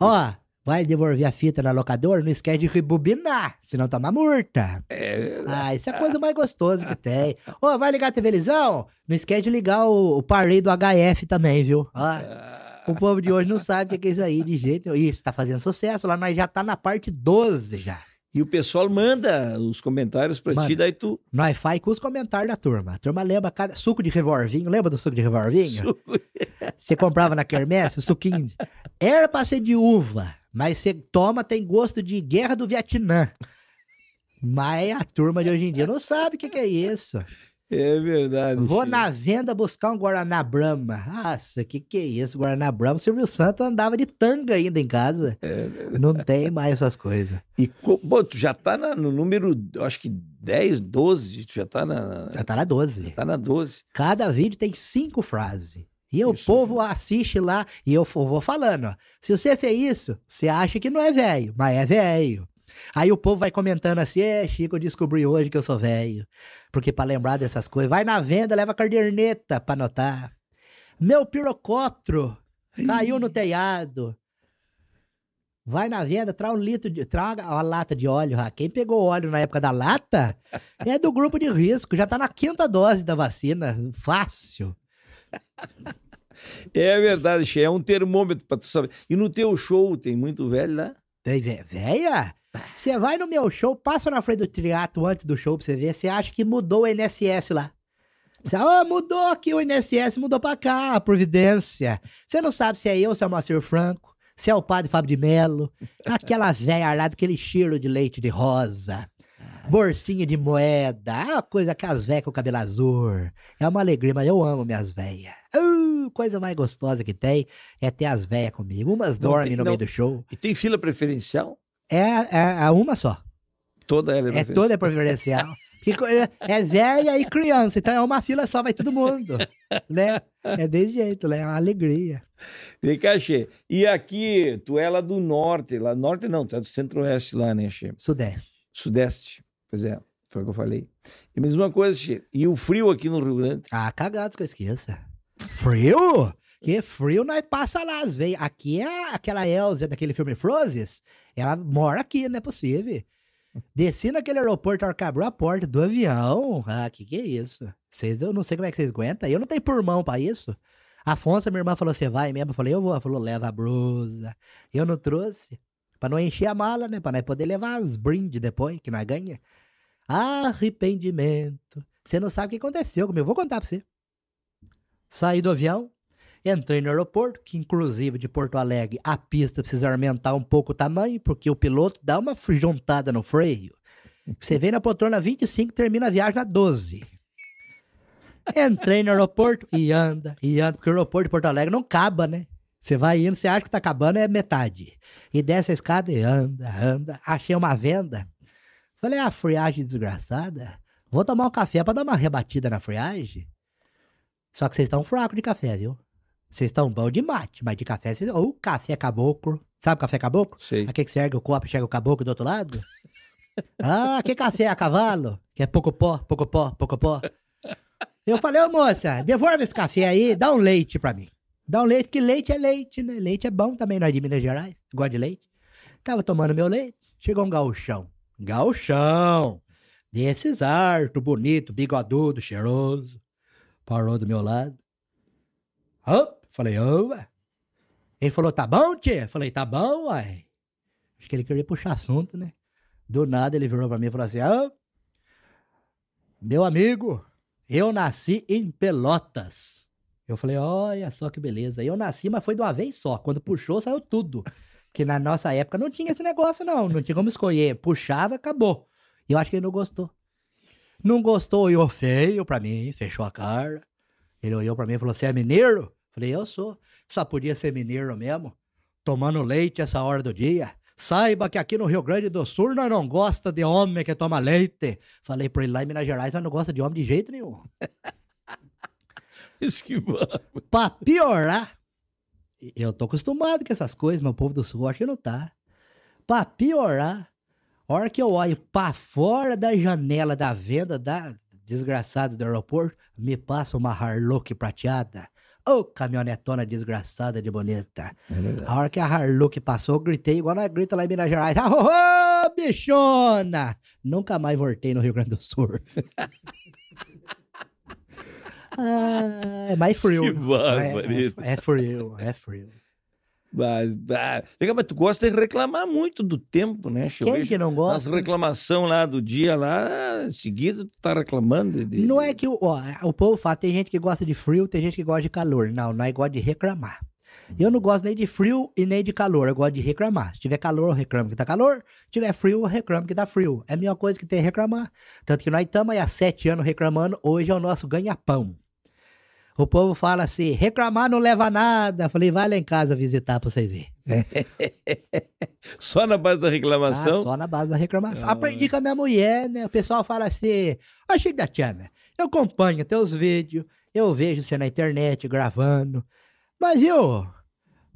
Ó, vai devolver a fita na locadora, não esquece de rebobinar, senão toma multa. É Ah, isso é a coisa mais gostosa que tem. Ó, vai ligar a televisão, não esquece de ligar o, o do HF também, viu? Ó. Ah o povo de hoje não sabe o é que é isso aí de jeito nenhum. Isso, tá fazendo sucesso. Lá nós já tá na parte 12 já. E o pessoal manda os comentários pra ti, daí tu. No Wi-Fi com os comentários da turma. A turma lembra cada. Suco de revolvinho, lembra do suco de revolvinho? Suco... Você comprava na quermesse, o suquinho. Era pra ser de uva, mas você toma, tem gosto de guerra do Vietnã. Mas a turma de hoje em dia não sabe o que, é que é isso. É verdade. Vou Chico. na venda buscar um Guaraná Brahma. Nossa, que que é isso? Guaraná Brahma. O Silvio Santos andava de tanga ainda em casa. É Não tem mais essas coisas. E, pô, tu já tá na, no número, acho que 10, 12. Tu já tá na. Já tá na 12. Já tá na 12. Cada vídeo tem cinco frases. E isso. o povo assiste lá e eu vou falando, ó, se você fez isso, você acha que não é velho, mas é velho. Aí o povo vai comentando assim: é, Chico, eu descobri hoje que eu sou velho. Porque para lembrar dessas coisas, vai na venda, leva a caderneta pra anotar. Meu pirocóptero caiu no telhado. Vai na venda, traz um litro de. traga uma, uma lata de óleo. Ah, quem pegou óleo na época da lata é do grupo de risco. Já tá na quinta dose da vacina. Fácil. É verdade, Chico. É um termômetro pra tu saber. E no teu show tem muito velho lá? Tem velha? Você vai no meu show, passa na frente do triato antes do show pra você ver. Você acha que mudou o NSS lá. Você, oh, mudou aqui o NSS mudou pra cá, a Providência. Você não sabe se é eu, se é o Moacir Franco, se é o padre Fábio de Mello, aquela velha lá, aquele cheiro de leite de rosa, ah. bolsinha de moeda, é uma coisa que as velhas com o cabelo azul. É uma alegria, mas eu amo minhas velhas. Uh, coisa mais gostosa que tem é ter as velhas comigo. Umas dormem no não, meio do show. E tem fila preferencial? é, é, é uma só. Toda ela é, é toda é preferencial. É, é velha e criança, então é uma fila só, vai todo mundo. né? É desse jeito, né? É uma alegria. Vem cá, Xê. E aqui, tu é lá do norte, lá norte não, tu é do centro-oeste lá, né, Xê? Sudeste. Sudeste, pois é, foi o que eu falei. E mesma coisa, Xê, e o frio aqui no Rio Grande? Ah, cagados que eu esqueça. Frio? Que frio nós passa lá, velho. Aqui é aquela Elsa daquele filme Frozes, ela mora aqui, não é possível. Desci naquele aeroporto, a hora que abriu a porta do avião. Ah, que que é isso? Vocês, eu não sei como é que vocês aguentam. Eu não tenho pulmão pra isso. Afonso, minha irmã, falou: Você vai mesmo? Eu falei: Eu vou. Ela falou: Leva a brusa. Eu não trouxe. Pra não encher a mala, né? Pra nós poder levar as brindes depois, que nós ganha. Arrependimento. Você não sabe o que aconteceu comigo. Eu vou contar pra você. Saí do avião, Entrei no aeroporto, que inclusive de Porto Alegre a pista precisa aumentar um pouco o tamanho, porque o piloto dá uma juntada no freio. Você vem na poltrona 25 termina a viagem na 12. Entrei no aeroporto e anda, e anda, porque o aeroporto de Porto Alegre não acaba, né? Você vai indo, você acha que tá acabando, é metade. E desce a escada e anda, anda. Achei uma venda. Falei, ah, friagem desgraçada. Vou tomar um café para dar uma rebatida na friagem. Só que vocês estão fracos de café, viu? Vocês estão bom de mate, mas de café Ou café caboclo. Sabe café caboclo? Sei. Aqui que você ergue o copo e chega o caboclo do outro lado? ah, que café a cavalo? Que é pouco pó, pouco pó, pouco pó. Eu falei, ô moça, devolve esse café aí, dá um leite pra mim. Dá um leite, que leite é leite, né? Leite é bom também, nós de Minas Gerais. gosta de leite. Tava tomando meu leite, chegou um gauchão. Gauchão! Desses arto, bonito, bigodudo, cheiroso. Parou do meu lado. Hop! Falei, ô, Ele falou, tá bom, tia? Falei, tá bom, ué. Acho que ele queria puxar assunto, né? Do nada ele virou pra mim e falou assim, ô, meu amigo, eu nasci em Pelotas. Eu falei, olha só que beleza. Eu nasci, mas foi de uma vez só. Quando puxou, saiu tudo. Que na nossa época não tinha esse negócio, não. Não tinha como escolher. Puxava, acabou. E eu acho que ele não gostou. Não gostou, olhou feio pra mim, fechou a cara. Ele olhou pra mim e falou: Você é mineiro? Falei, eu sou. Só podia ser mineiro mesmo, tomando leite essa hora do dia. Saiba que aqui no Rio Grande do Sul nós não gosta de homem que toma leite. Falei pra ele lá em Minas Gerais, nós não gosta de homem de jeito nenhum. Esquivando. pra piorar, eu tô acostumado com essas coisas, meu povo do Sul acho que não tá. Pra piorar, a hora que eu olho pra fora da janela da venda da desgraçada do aeroporto, me passa uma Harlock prateada Ô, oh, caminhonetona desgraçada de bonita. É a hora que a Harluke passou, eu gritei igual ela grita lá em Minas Gerais. Ah, oh, oh, bichona! Nunca mais voltei no Rio Grande do Sul. ah, é mais frio. Que é, é, é frio, é frio. Mas, ah, mas tu gosta de reclamar muito do tempo, né? Quem que não gosta? As reclamações lá do dia, lá, seguido, tu tá reclamando. De... Não é que ó, o povo fala, tem gente que gosta de frio, tem gente que gosta de calor. Não, nós igual de reclamar. Eu não gosto nem de frio e nem de calor. Eu gosto de reclamar. Se tiver calor, eu reclamo que tá calor. Se tiver frio, eu reclamo que tá frio. É a mesma coisa que tem é reclamar. Tanto que nós estamos aí há sete anos reclamando. Hoje é o nosso ganha-pão. O povo fala assim: reclamar não leva nada. Falei, vai lá em casa visitar pra vocês verem. só na base da reclamação? Ah, só na base da reclamação. Ah. Aprendi com a minha mulher, né? O pessoal fala assim: achei Chico da Tiana, eu acompanho teus vídeos, eu vejo você na internet gravando. Mas, viu,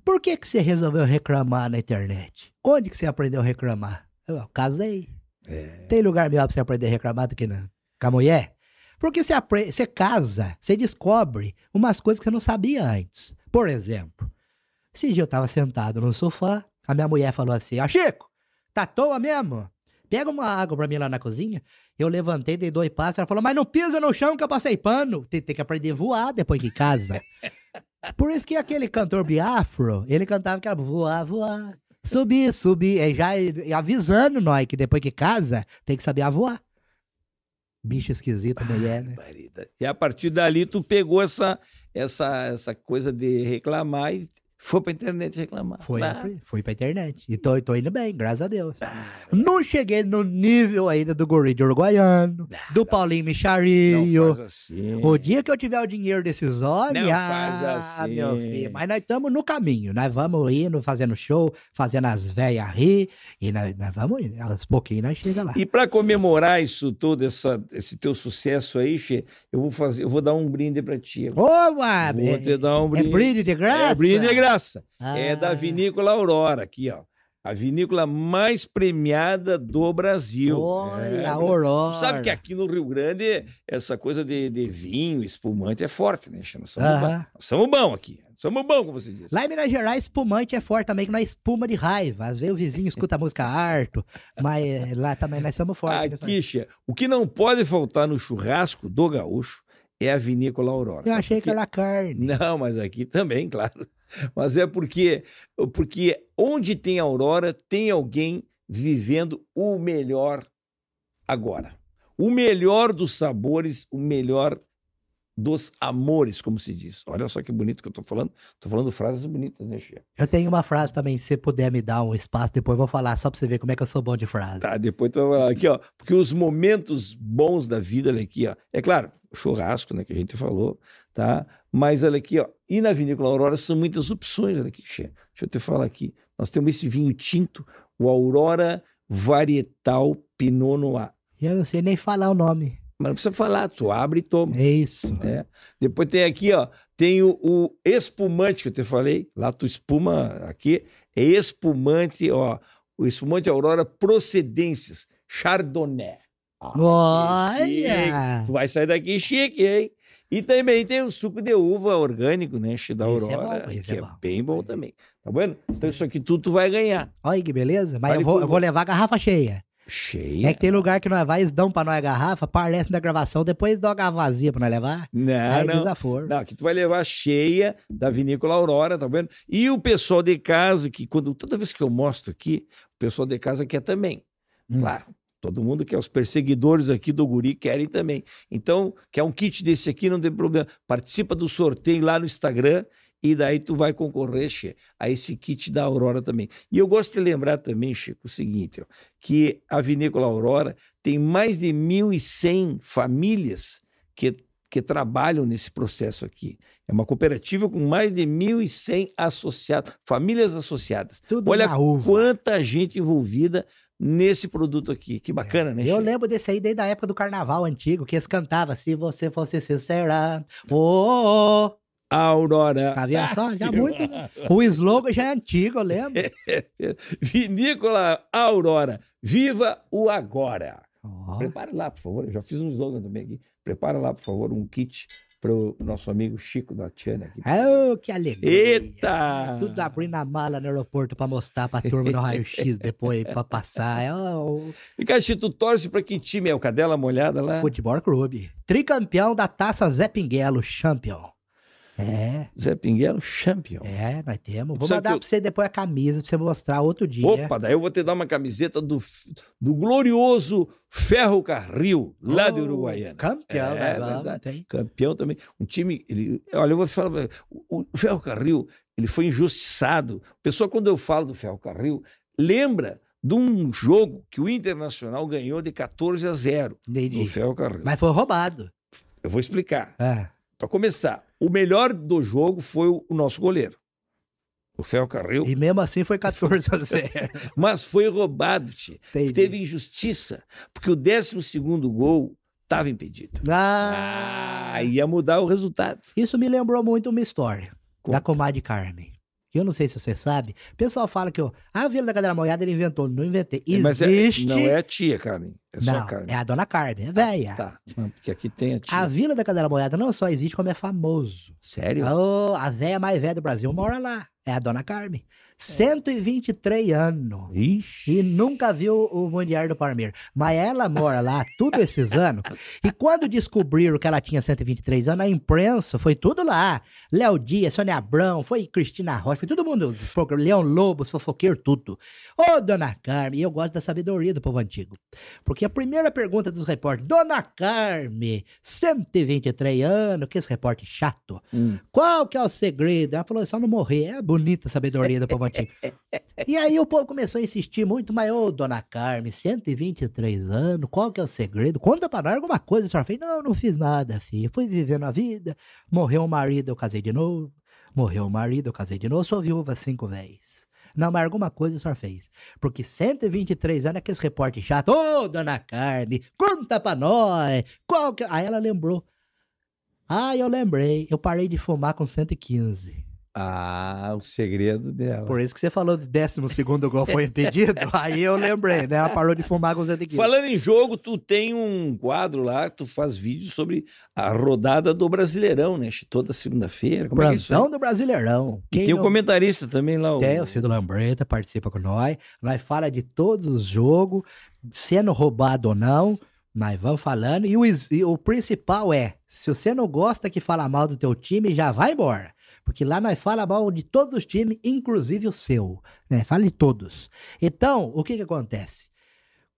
por que, que você resolveu reclamar na internet? Onde que você aprendeu a reclamar? Eu, eu casei. É. Tem lugar melhor pra você aprender a reclamar do que não? Com a mulher? Porque você, você casa, você descobre umas coisas que você não sabia antes. Por exemplo, esse dia eu tava sentado no sofá, a minha mulher falou assim: Ah, Chico, tá à toa mesmo? Pega uma água pra mim lá na cozinha. Eu levantei, dei dois passos. Ela falou: Mas não pisa no chão que eu passei pano. Tem, tem que aprender a voar depois que casa. Por isso que aquele cantor Biafro, ele cantava que era voar, voar, subir, subir. É já avisando nós que depois que casa, tem que saber voar. Bicho esquisito, mulher, né? Barbarida. E a partir dali tu pegou essa, essa, essa coisa de reclamar e foi pra internet reclamar. Foi, ah. foi pra internet. E tô, tô indo bem, graças a Deus. Ah, não cheguei no nível ainda do Goride Uruguaiano, ah, do não. Paulinho Micharinho. Assim. O dia que eu tiver o dinheiro desses homens. Não ah, faz assim. meu filho. Mas nós estamos no caminho. Nós vamos indo, fazendo show, fazendo as velhas rir. E nós, nós vamos indo. Aos pouquinhos nós chega lá. E pra comemorar isso todo, essa, esse teu sucesso aí, Che, eu vou fazer, eu vou dar um brinde pra ti. Ô, oh, Vou te dar um brinde. É brinde de graça? É brinde de graça essa. Ah. É da ah. Vinícola Aurora, aqui, ó. A vinícola mais premiada do Brasil. Olha, é, Aurora. Sabe que aqui no Rio Grande, essa coisa de, de vinho, espumante é forte, né? Chama samubão. Uh -huh. bom, aqui. Samubão, como você diz. Lá em Minas Gerais, espumante é forte também, que nós é espuma de raiva. Às vezes o vizinho escuta a música harto, mas eh, lá também nós somos fortes. Né, aqui, né? o que não pode faltar no churrasco do gaúcho é a vinícola Aurora. Eu achei que era carne. Não, mas aqui também, claro. Mas é porque, porque onde tem aurora, tem alguém vivendo o melhor agora. O melhor dos sabores, o melhor dos amores, como se diz. Olha só que bonito que eu estou falando. Estou falando frases bonitas, né, Chia? Eu tenho uma frase também, se você puder me dar um espaço, depois eu vou falar, só para você ver como é que eu sou bom de frase. Tá, depois tu vai falar aqui, ó. Porque os momentos bons da vida, olha aqui, ó. É claro, churrasco, né, que a gente falou, tá? Mas olha aqui, ó, e na Vinícola Aurora são muitas opções, olha aqui, Xê. deixa eu te falar aqui. Nós temos esse vinho tinto, o Aurora Varietal Pinot Noir. Eu não sei nem falar o nome. Mas não precisa falar, tu abre e toma. É isso. É. Depois tem aqui, ó, tem o, o, espumante que eu te falei, lá tu espuma aqui, é espumante, ó, o espumante Aurora Procedências, Chardonnay. Olha! Tu vai sair daqui chique, hein? E também tem o suco de uva orgânico, né? Da Aurora, é bom, que é, é bem bom também. Tá vendo? Então isso aqui tudo tu vai ganhar. Olha que beleza. Mas vale eu, vou, eu vou levar a garrafa cheia. Cheia. É que tem lugar que nós vai, eles dão pra nós a garrafa, parece na gravação, depois dão a garrafa vazia pra nós levar. Não, aí não. É desaforo. Não, que tu vai levar cheia da vinícola Aurora, tá vendo? E o pessoal de casa, que quando toda vez que eu mostro aqui, o pessoal de casa quer também. Hum. Claro, Todo mundo quer, os perseguidores aqui do Guri querem também. Então, quer um kit desse aqui, não tem problema. Participa do sorteio lá no Instagram e daí tu vai concorrer, che, a esse kit da Aurora também. E eu gosto de lembrar também, Chico, é o seguinte, ó, que a Vinícola Aurora tem mais de 1.100 famílias que, que trabalham nesse processo aqui. É uma cooperativa com mais de 1.100 associados, famílias associadas. Tudo Olha quanta gente envolvida nesse produto aqui. Que bacana, é. né? Eu lembro desse aí desde a época do carnaval antigo, que eles cantavam Se assim, Você Fosse Sincera. Oh, oh, oh. Aurora. Tá vendo só? Já muito. Né? O slogan já é antigo, eu lembro. Vinícola Aurora. Viva o agora. Oh. Prepare lá, por favor. Eu já fiz um slogan também aqui. Prepara lá, por favor, um kit pro nosso amigo Chico da Tchana aqui. Oh, que alegria! Eita! É tudo abrindo a mala no aeroporto para mostrar pra turma no raio-x depois para passar. Oh. E Caxi, tu torce pra que time é? O Cadela Molhada lá? Futebol Clube. Tricampeão da Taça Zé Pinguelo, champion. É. Zé Pinguelo, champion. É, nós temos. Vou mandar eu... pra você depois a camisa pra você mostrar outro dia. Opa, daí eu vou te dar uma camiseta do, do glorioso Ferro Carril, oh, lá do Uruguaiana. Campeão, é, né? verdade. Tem. Campeão também. Um time. Ele, olha, eu vou te falar. O, Ferro Carril, ele foi injustiçado. pessoal, quando eu falo do Ferro Carril, lembra de um jogo que o Internacional ganhou de 14 a 0 Entendi. no Ferro Carril. Mas foi roubado. Eu vou explicar. É. Para começar, o melhor do jogo foi o nosso goleiro. O Fel Carril. E mesmo assim foi 14 a 0. Mas foi roubado, tio. Teve injustiça. Porque o 12 gol estava impedido. Ah. ah, ia mudar o resultado. Isso me lembrou muito uma história Conta. da comadre Carmen eu não sei se você sabe. O pessoal fala que eu, a Vila da Galera Moiada ele inventou. Não inventei. Existe... É, mas é, não é a tia, Carmen. É não, só a Carmen. É a dona Carmen, é velha. Ah, tá, porque aqui tem a tia. A Vila da Galera Moiada não só existe, como é famoso. Sério? Oh, a velha mais velha do Brasil mora lá. É a dona Carmen. 123 anos. Ixi. E nunca viu o Mundial do Palmeiras. Mas ela mora lá tudo esses anos. E quando descobriram que ela tinha 123 anos, a imprensa foi tudo lá. Léo Dias, Sônia Abrão, foi Cristina Rocha, foi todo mundo. Leão Lobo, fofoqueiro, tudo. Ô, oh, dona Carme eu gosto da sabedoria do povo antigo. Porque a primeira pergunta dos repórteres, dona Carme, 123 anos, que esse repórter chato. Hum. Qual que é o segredo? Ela falou, é só não morrer. É a bonita sabedoria do povo antigo monte. É, é, é, e aí o povo começou a insistir muito, mas ô, dona Carme, 123 anos, qual que é o segredo? Conta pra nós alguma coisa. A senhora fez, não, não fiz nada, filha. Fui vivendo a vida, morreu o marido, eu casei de novo. Morreu o marido, eu casei de novo. Sou viúva cinco vezes. Não, mas alguma coisa a senhora fez. Porque 123 anos, aqueles repórter chato. Ô, oh, dona Carme conta pra nós. Qual que... Aí ela lembrou. Ah, eu lembrei. Eu parei de fumar com 115. Ah, o segredo dela. Por isso que você falou do 12 gol foi impedido. aí eu lembrei, né? Ela parou de fumar com os tequila. Falando em jogo, tu tem um quadro lá, tu faz vídeo sobre a rodada do Brasileirão, né? Toda segunda-feira. Como é, é isso? do Brasileirão. Quem e tem não... comentarista também lá. O... Tem, o Cido Lambreta participa com nós. Nós fala de todos os jogos, sendo roubado ou não mas vamos falando. E o, e o principal é: se você não gosta que fala mal do teu time, já vai embora. Porque lá nós fala mal de todos os times, inclusive o seu. Né? Fala de todos. Então, o que, que acontece?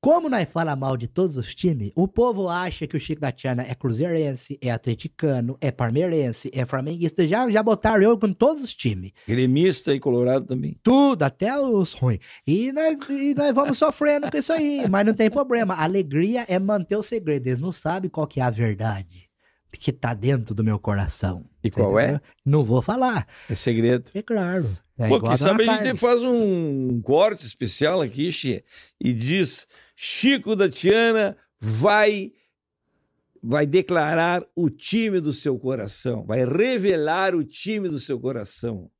Como nós fala mal de todos os times, o povo acha que o Chico da Tiana é cruzeirense, é atleticano, é parmeirense, é flamenguista. Já, já botaram eu com todos os times. Gremista e colorado também. Tudo, até os ruins. E nós, e nós vamos sofrendo com isso aí, mas não tem problema. alegria é manter o segredo. Eles não sabem qual que é a verdade que tá dentro do meu coração. E qual é? Não vou falar. É segredo. É claro. É Pô, que sabe a gente faz um corte especial aqui, Xê, e diz Chico da Tiana vai vai declarar o time do seu coração, vai revelar o time do seu coração.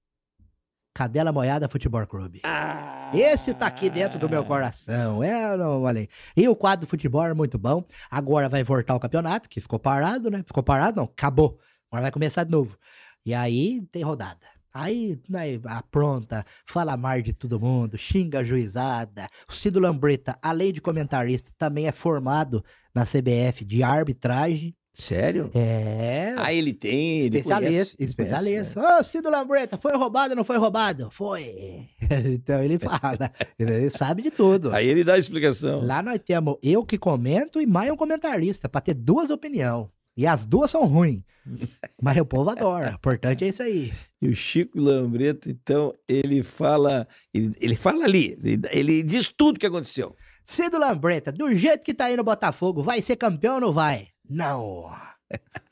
Cadela Moiada Futebol Clube. Ah, Esse tá aqui dentro do meu coração. É, não falei. E o quadro do futebol é muito bom. Agora vai voltar o campeonato, que ficou parado, né? Ficou parado, não, acabou. Agora vai começar de novo. E aí tem rodada. Aí, aí né, apronta, fala mal de todo mundo, xinga a juizada. O Cido Lambreta, além de comentarista, também é formado na CBF de arbitragem. Sério? É. aí ele tem. É especialista. Ele né? especialista. Ô, né? oh, Cido Lambreta, foi roubado ou não foi roubado? Foi. então ele fala. ele sabe de tudo. Aí ele dá a explicação. Lá nós temos eu que comento e mais um comentarista, para ter duas opiniões. E as duas são ruins. Mas o povo adora. O importante é isso aí. E o Chico Lambreto, então, ele fala. Ele, ele fala ali. Ele, ele, diz tudo que aconteceu. Cido Lambreta, do jeito que tá aí no Botafogo, vai ser campeão ou não vai? Não.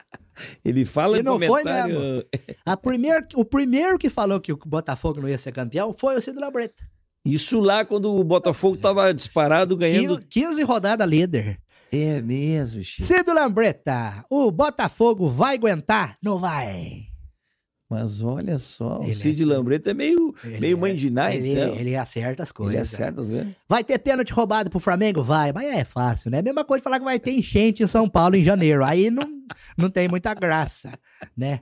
ele fala e não né, comentário... foi mesmo. A primeira, o primeiro que falou que o Botafogo não ia ser campeão foi o Cido Lambreta. Isso lá quando o Botafogo estava disparado ganhando. 15 rodada líder. É mesmo, Chico. Cido Lambreta, o Botafogo vai aguentar? Não vai. Mas olha só, ele o Cid é... Lambreta é meio, meio é... mãe de ele, então. ele acerta as coisas. Ele acerta as coisas. Vai ter pênalti roubado pro Flamengo? Vai, mas é fácil, né? É mesma coisa de falar que vai ter enchente em São Paulo em janeiro. Aí não, não tem muita graça, né?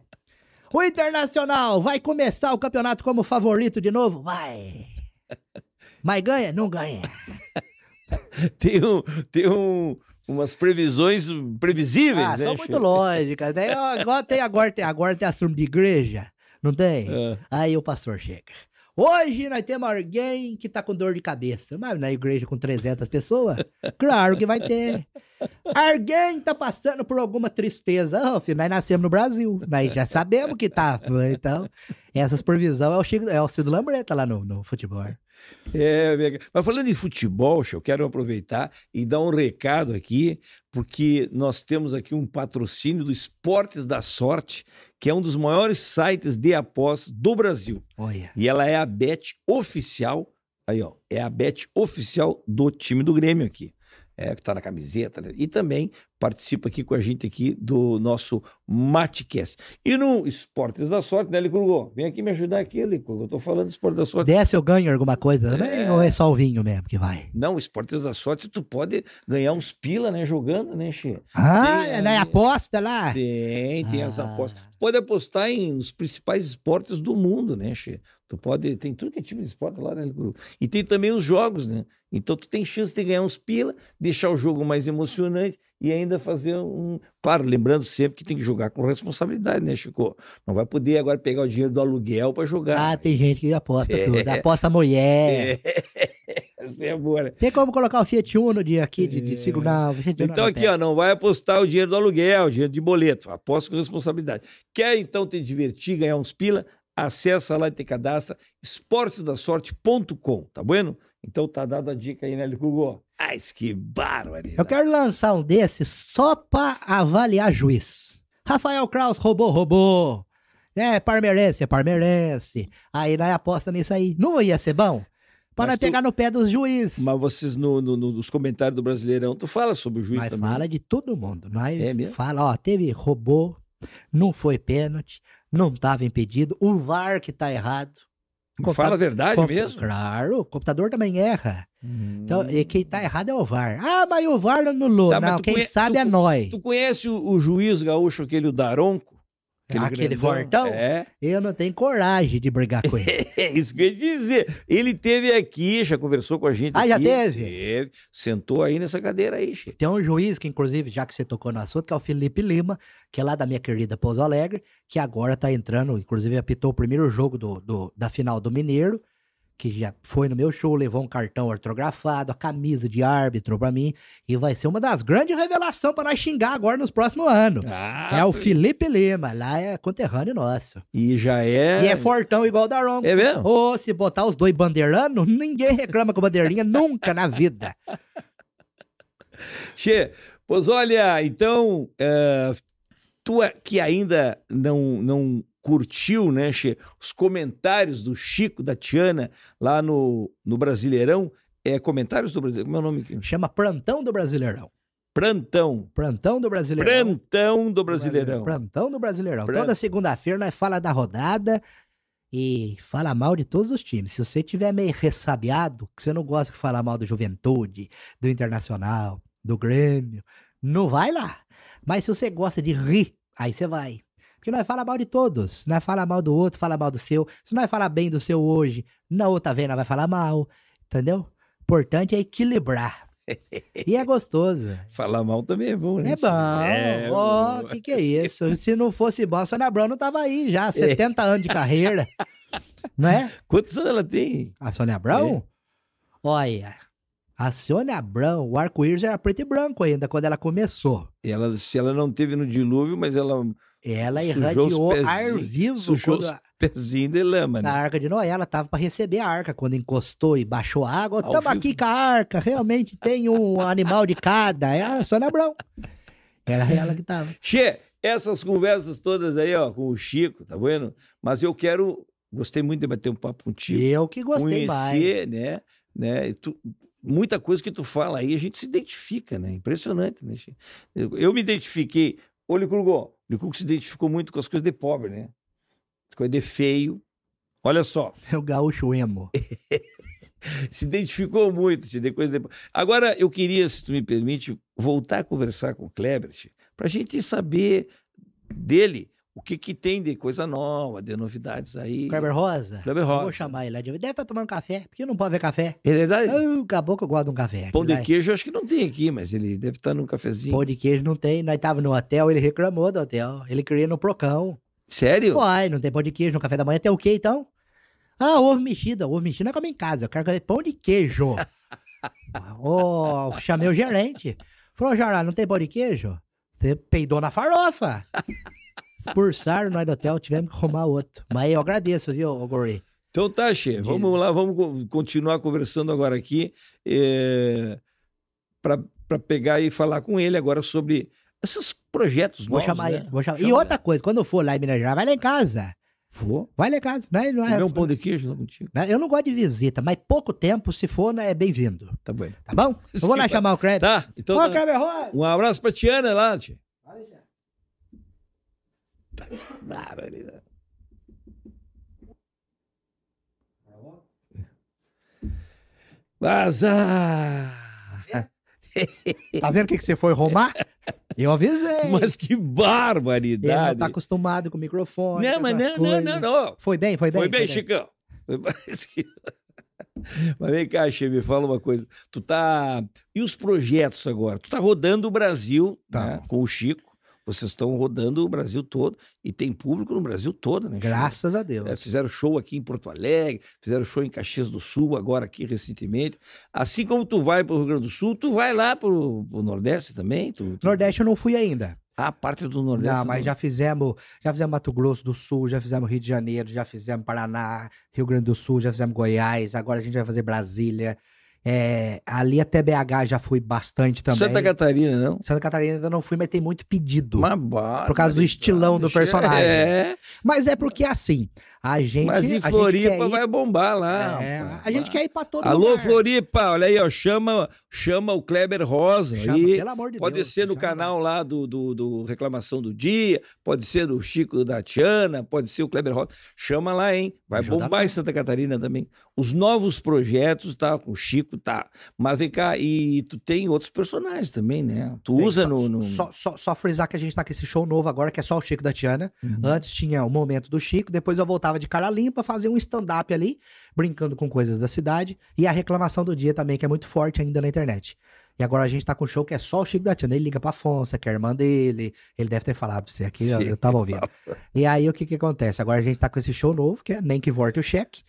O Internacional vai começar o campeonato como favorito de novo? Vai. Mas ganha? Não ganha. tem um, tem um, umas previsões previsíveis, ah, né? São muito lógicas, né? Agora tem, agora tem, agora tem assunto de igreja, não tem? É. Aí o pastor chega. Hoje nós temos alguém que tá com dor de cabeça. Mas na igreja com 300 pessoas, claro que vai ter. Alguém tá passando por alguma tristeza. Oh, filho, nós nascemos no Brasil, nós já sabemos que tá. Então, essas previsões é o, Chico, é o Cido Lambreta lá no, no futebol. É, mas falando em futebol, eu quero aproveitar e dar um recado aqui, porque nós temos aqui um patrocínio do Esportes da Sorte, que é um dos maiores sites de apostas do Brasil. Olha. E ela é a bet oficial, aí ó, é a bet oficial do time do Grêmio aqui. É, que tá na camiseta, né? e também participa aqui com a gente aqui do nosso Matcast. E no Esportes da Sorte, né, Licurgo? Vem aqui me ajudar aqui, Licurgo. Eu tô falando de Esportes da Sorte. Desce eu ganho alguma coisa também? Né? É... Ou é só o vinho mesmo que vai? Não, Esportes da Sorte tu pode ganhar uns pila, né, jogando, né, Xê? Ah, tem, né, aposta lá? Tem, tem ah. as apostas. Tu pode apostar em nos principais esportes do mundo, né, Xê? Tu pode, tem tudo que é tipo de esporte lá, né, Licurgo? E tem também os jogos, né? Então tu tem chance de ganhar uns pila, deixar o jogo mais emocionante e ainda fazer um. Claro, lembrando sempre que tem que jogar com responsabilidade, né, Chico? Não vai poder agora pegar o dinheiro do aluguel para jogar. Ah, tem gente que aposta é. tudo. Aposta mulher. É. é boa, né? Tem como colocar o Fiat Uno de aqui, de, de segurar. É. Então, aqui, ó, não vai apostar o dinheiro do aluguel, o dinheiro de boleto. Aposta com responsabilidade. Quer então te divertir, ganhar uns pila? Acessa lá e te cadastra esportesdasorte.com, tá bueno? Então tá dada a dica aí, né, Google? Ai, ah, que ali. Eu quero lançar um desses só pra avaliar juiz. Rafael Kraus roubou, roubou. É, parmeirense, é parmeirense. Aí nós né, aposta nisso aí. Não ia ser bom? Para tu... pegar no pé dos juízes. Mas vocês, no, no, no, nos comentários do Brasileirão, tu fala sobre o juiz nós também. fala de todo mundo. Nós é mesmo? fala, ó, teve roubou, não foi pênalti, não estava impedido, o VAR que tá errado. Fala a verdade mesmo? Claro, o computador também erra. Então, hum. Então, e quem tá errado é o VAR. Ah, mas o Var anulou. Tá, não, quem conhe... sabe tu, é nós. Tu conhece o, o, juiz gaúcho, aquele o Daronco? Aquele, Aquele é. eu não tenho coragem de brigar com ele. É isso que eu ia dizer. Ele teve aqui, já conversou com a gente. Ah, aqui, já teve? Teve. Sentou aí nessa cadeira aí, Chico. Tem um juiz que, inclusive, já que você tocou no assunto, que é o Felipe Lima, que é lá da minha querida Pouso Alegre, que agora tá entrando, inclusive apitou o primeiro jogo do, do da final do Mineiro que já foi no meu show, levou um cartão ortografado, a camisa de árbitro para mim, e vai ser uma das grandes revelações para nós xingar agora nos próximos anos. Ah, é o Felipe Lima, lá é conterrâneo nosso. E já é. E é fortão igual o Daron. É mesmo? Ou se botar os dois bandeiranos, ninguém reclama com bandeirinha nunca na vida. Che, pois olha, então, uh, tu é, que ainda não, não curtiu, né, os comentários do Chico, da Tiana, lá no, no Brasileirão. É, comentários do Brasileirão, como é o nome? Aqui? Chama Plantão do Brasileirão. Prantão. Prantão do Brasileirão. Prantão do Brasileirão. Prantão do Brasileirão. Prantão. Toda segunda-feira nós fala da rodada e fala mal de todos os times. Se você tiver meio ressabiado, que você não gosta de falar mal do Juventude, do Internacional, do Grêmio, não vai lá. Mas se você gosta de rir, aí você vai que nós fala mal de todos. Nós fala mal do outro, fala mal do seu. Se nós falar bem do seu hoje, na outra vez nós vai falar mal. Entendeu? importante é equilibrar. E é gostoso. Falar mal também é bom, né? É bom. É oh, o que, que é isso? Se não fosse bom, a Sônia Brown não tava aí já. 70 é. anos de carreira. não é? Quantos anos ela tem? A Sônia Brown? É. Olha, a Sônia Brown, o arco-íris era preto e branco ainda quando ela começou. Ela, se ela não teve no dilúvio, mas ela ela irradiou ar vivo. Sujou quando... os pezinhos de lama, né? A arca de Noé, ela estava para receber a arca. Quando encostou e baixou a água, estamos aqui com a arca, realmente tem um animal de cada. É a é Sônia Brão. Era ela que estava. Che, essas conversas todas aí, ó, com o Chico, tá vendo? Mas eu quero... Gostei muito de bater um papo contigo. Eu que gostei conhecer, mais. Conhecer, né? né? Tu, muita coisa que tu fala aí, a gente se identifica, né? Impressionante, né? Eu me identifiquei Ô, Licurgo, Licurgo se identificou muito com as coisas de pobre, né? As coisas de feio. Olha só. É o gaúcho emo. se identificou muito, de coisa de... Agora, eu queria, se tu me permite, voltar a conversar com o Kleber, para a gente saber dele o que, que tem de coisa nova, de novidades aí. Kleber Rosa? Kleber Rosa. Eu vou chamar ele. Deve estar tá tomando café, porque não pode ver café. Ele é verdade? acabou que eu gosto de um café. Pão de queijo eu acho que não tem aqui, mas ele deve estar tá num cafezinho. Pão de queijo não tem. Nós tava no hotel, ele reclamou do hotel. Ele queria no Procão. Sério? Uai, não tem pão de queijo no café da manhã. Tem o quê, então? Ah, ovo mexido. Ovo mexido não é como em casa. Eu quero comer pão de queijo. oh, chamei o gerente. Falou, Jará, não tem pão de queijo? Você peidou na farofa expulsaram nós do hotel, tivemos que arrumar outro. Mas eu agradeço, viu, Gori? Então tá, Che, vamos lá, vamos continuar conversando agora aqui é, eh, para pegar e falar com ele agora sobre esses projetos vou novos, chamar, né? vou chamar. E outra coisa, quando eu for lá em Minas Gerais, vai lá em casa. Vou. Vai lá em casa. Né? Não é, um pão de queijo não, contigo. Né? Eu não gosto de visita, mas pouco tempo, se for, né, é bem-vindo. Tá bom. Tá bom? Eu vou lá chamar o Kleber. Tá, então. Ó, tá. Um abraço pra Tiana lá, tia. Barbaridade. Vazar! Tá vendo o que, que você foi arrumar? Eu avisei. Mas que barbaridade. Ele não tá acostumado com o microfone. Não, mas não, não, não, não, Foi bem, foi bem. Foi bem, foi Chicão. que... Mas vem cá, Che, me fala uma coisa. Tu tá. E os projetos agora? Tu tá rodando o Brasil tá. Né, com o Chico. Vocês estão rodando o Brasil todo e tem público no Brasil todo, né? Graças show. a Deus. É, fizeram show aqui em Porto Alegre, fizeram show em Caxias do Sul, agora aqui recentemente. Assim como tu vai para o Rio Grande do Sul, tu vai lá para o Nordeste também? Tu, tu... Nordeste eu não fui ainda. Ah, parte do Nordeste. Não, mas não. já fizemos, já fizemos Mato Grosso do Sul, já fizemos Rio de Janeiro, já fizemos Paraná, Rio Grande do Sul, já fizemos Goiás, agora a gente vai fazer Brasília. É, ali até BH já fui bastante também. Santa Catarina, não? Santa Catarina ainda não fui, mas tem muito pedido. Mas por causa do estilão do personagem. É. Mas é porque assim, a gente. Mas em Floripa vai ir... bombar lá. É, a gente quer ir pra todo Alô, lugar. Floripa, olha aí, ó, chama, chama o Kleber Rosa. Chama, aí. Pelo amor de pode Deus. Pode ser no canal lá do, do, do, Reclamação do Dia, pode ser do Chico da Tiana, pode ser o Kleber Rosa. Chama lá, hein? Vai Ajuda bombar em Santa Catarina também. Os novos projetos, tá? O Chico tá. Mas vem cá, e tu tem outros personagens também, né? Tu tem, usa só, no, no. Só, só, só frisar que a gente tá com esse show novo agora, que é só o Chico da Tiana. Uhum. Antes tinha o momento do Chico, depois eu voltava de cara limpa, fazer um stand-up ali, brincando com coisas da cidade. E a reclamação do dia também, que é muito forte ainda na internet. E agora a gente tá com um show que é só o Chico da Tiana. Ele liga pra Afonso, é que é a irmã dele. Ele deve ter falado pra você aqui, Sim. eu, eu tava ouvindo. E aí o que que acontece? Agora a gente tá com esse show novo, que é Nem Que Volte o Cheque.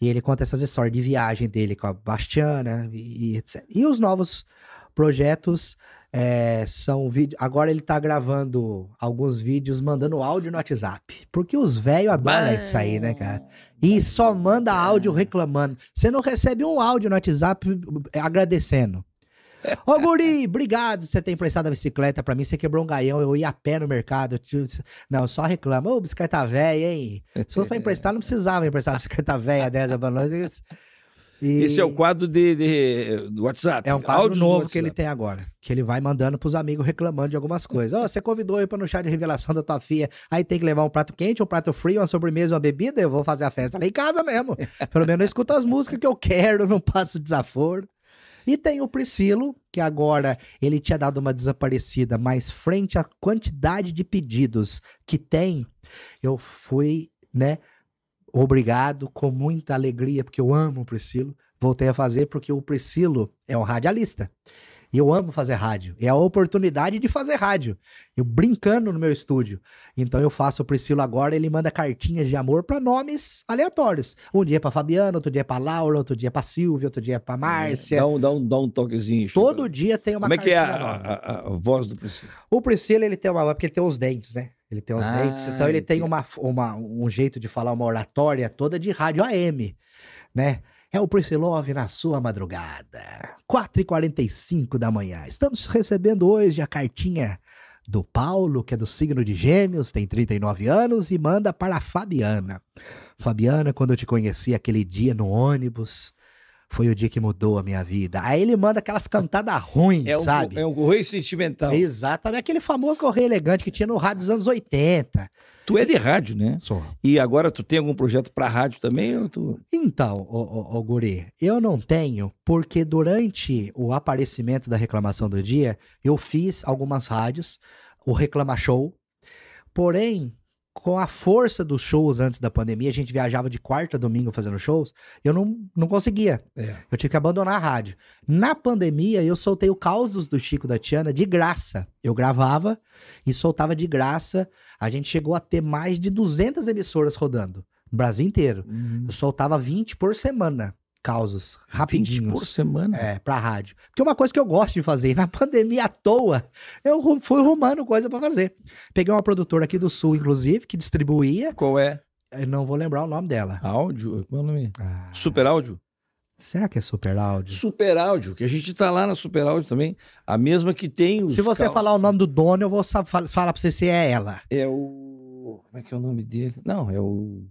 E ele conta essas histórias de viagem dele com a Bastiana e, e etc. E os novos projetos é, são vídeo Agora ele tá gravando alguns vídeos mandando áudio no WhatsApp. Porque os velhos adoram isso aí, né, cara? E só manda áudio reclamando. Você não recebe um áudio no WhatsApp eh, agradecendo. Ô, guri, obrigado. Você ter emprestado a bicicleta pra mim. Você quebrou um gaião, eu ia a pé no mercado. Não, só reclama. Ô, bicicleta velha, hein? Se for pra emprestar, não precisava emprestar a bicicleta velha 10 abandonadas. E... Esse é o quadro de, de, do WhatsApp. É um quadro novo que ele tem agora. Que ele vai mandando pros amigos reclamando de algumas coisas. Ó, oh, você convidou eu pra no chá de revelação da tua filha. Aí tem que levar um prato quente, um prato frio, uma sobremesa, uma bebida. Eu vou fazer a festa lá em casa mesmo. Pelo menos eu escuto as músicas que eu quero, não passo desaforo. E tem o Priscilo, que agora ele tinha dado uma desaparecida, mas frente à quantidade de pedidos que tem, eu fui, né, obrigado com muita alegria, porque eu amo o Priscilo, voltei a fazer porque o Priscilo é um radialista. E eu amo fazer rádio. É a oportunidade de fazer rádio. Eu brincando no meu estúdio. Então eu faço o Priscilo agora, ele manda cartinhas de amor para nomes aleatórios. Um dia é pra Fabiana, outro dia é pra Laura, outro dia é pra Silvia, outro dia é pra é, Márcia. Dá um, dá um, dá um toquezinho. Todo dia tem uma cartinha. Como é que é a, a, a, voz do Priscilo? O Priscilo, ele tem uma... Porque ele tem os dentes, né? Ele tem os ah, dentes. Então ele tem uma, uma, um jeito de falar uma oratória toda de rádio AM, né? É o Priscilove na sua madrugada. 4h45 da manhã. Estamos recebendo hoje a cartinha do Paulo, que é do signo de Gêmeos, tem 39 anos, e manda para a Fabiana. Fabiana, quando eu te conheci aquele dia no ônibus, foi o dia que mudou a minha vida. Aí ele manda aquelas cantadas ruins, é sabe? É um correio sentimental. Exatamente, aquele famoso correio elegante que tinha no rádio dos anos 80. Tu é de rádio, né? Sou. E agora tu tem algum projeto para rádio também? Ou tu... Então, ô, ô, ô, Guri, eu não tenho, porque durante o aparecimento da reclamação do dia, eu fiz algumas rádios, o Reclama Show. Porém, com a força dos shows antes da pandemia, a gente viajava de quarta a domingo fazendo shows, eu não, não conseguia. É. Eu tive que abandonar a rádio. Na pandemia, eu soltei o Causos do Chico da Tiana de graça. Eu gravava e soltava de graça. A gente chegou a ter mais de 200 emissoras rodando. no Brasil inteiro. Uhum. Eu soltava 20 por semana causas rapidinho por semana. É, pra rádio. Porque uma coisa que eu gosto de fazer, na pandemia à toa, eu fui arrumando coisa para fazer. Peguei uma produtora aqui do Sul, inclusive, que distribuía. Qual é? Eu não vou lembrar o nome dela. Áudio? Qual é o nome? Ah. Super Áudio? Será que é Super Áudio? Super Áudio, que a gente tá lá na Super Áudio também. A mesma que tem os. Se você caos... falar o nome do dono, eu vou falar pra você se é ela. É o. Como é que é o nome dele? Não, é o.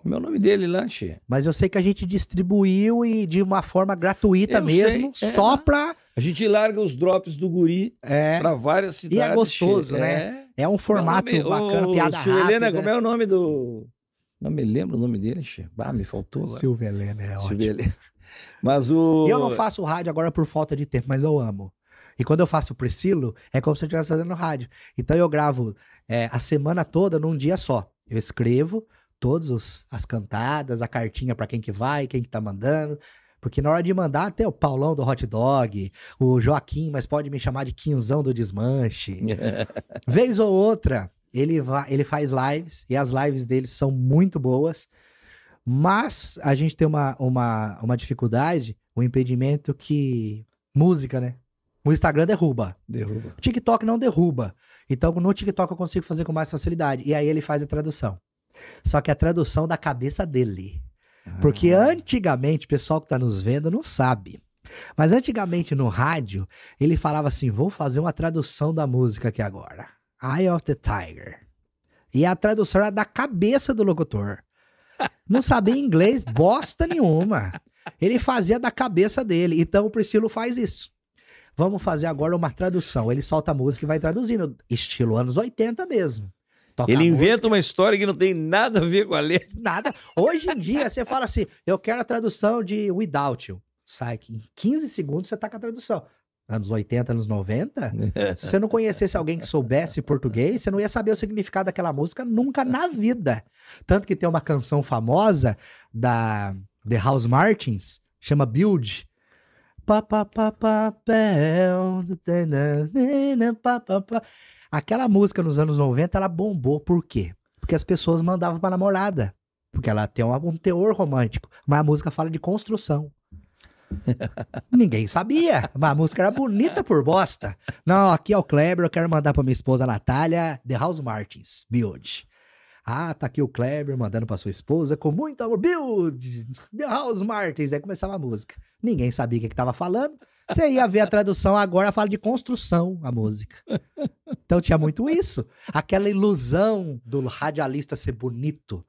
Como é o nome dele lá, Xê? Mas eu sei que a gente distribuiu e de uma forma gratuita eu mesmo, sei, é. só né? pra. A gente larga os drops do guri é. pra várias cidades. E é gostoso, Xê. né? É. é. um formato nome... bacana, piada Silvia rápida. Helena, como é o né? nome do. Não me lembro o nome dele, Xê. Ah, me faltou. Silvia Helena, é Silvia Helena. Mas o. Eu não faço rádio agora por falta de tempo, mas eu amo. E quando eu faço o Priscilo, é como se eu estivesse fazendo rádio. Então eu gravo é, a semana toda num dia só. Eu escrevo, todas as cantadas, a cartinha para quem que vai, quem que tá mandando. Porque na hora de mandar, até o Paulão do hot dog, o Joaquim, mas pode me chamar de Quinzão do desmanche. Vez ou outra, ele, vai, ele faz lives e as lives dele são muito boas. Mas a gente tem uma, uma, uma dificuldade, um impedimento que. Música, né? O Instagram derruba. Derruba. O TikTok não derruba. Então no TikTok eu consigo fazer com mais facilidade. E aí ele faz a tradução. Só que a tradução da cabeça dele. Ah. Porque antigamente, o pessoal que está nos vendo não sabe. Mas antigamente no rádio, ele falava assim: vou fazer uma tradução da música aqui agora. Eye of the Tiger. E a tradução era da cabeça do locutor. Não sabia inglês, bosta nenhuma. Ele fazia da cabeça dele. Então o Priscilo faz isso. Vamos fazer agora uma tradução. Ele solta a música e vai traduzindo, estilo anos 80 mesmo ele inventa música. uma história que não tem nada a ver com a letra. Nada. Hoje em dia, você fala assim: eu quero a tradução de Without You. Sai que em 15 segundos você tá com a tradução. Anos 80, anos 90, é. se você não conhecesse alguém que soubesse português, você não ia saber o significado daquela música nunca na vida. Tanto que tem uma canção famosa da The House Martins, chama Build. Papapá, Aquela música nos anos 90, ela bombou. Por quê? Porque as pessoas mandavam pra namorada. Porque ela tem um, teor romântico. Mas a música fala de construção. Ninguém sabia, mas a música era bonita por bosta. Não, aqui é o Kleber, eu quero mandar pra minha esposa Natália, The House Martins, Build. Ah, tá aqui o Kleber mandando pra sua esposa com muito amor, Build, The House Martins. Aí começava a música. Ninguém sabia o que, que tava falando. Você ia ver a tradução agora, fala de construção, a música. Então tinha muito isso. Aquela ilusão do radialista ser bonito.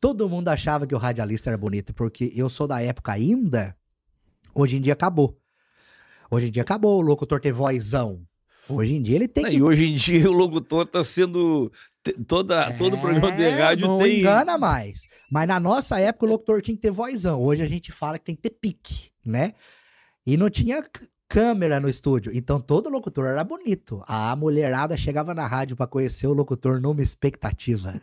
Todo mundo achava que o radialista era bonito, porque eu sou da época ainda. Hoje em dia acabou. Hoje em dia acabou o locutor ter vozão. Hoje em dia ele tem. que... E hoje em dia o locutor tá sendo. Toda, é, todo programa de é, rádio não tem. Não engana mais. Mas na nossa época o locutor tinha que ter vozão. Hoje a gente fala que tem que ter pique, né? E não tinha câmera no estúdio. Então todo locutor era bonito. A mulherada chegava na rádio para conhecer o locutor numa expectativa.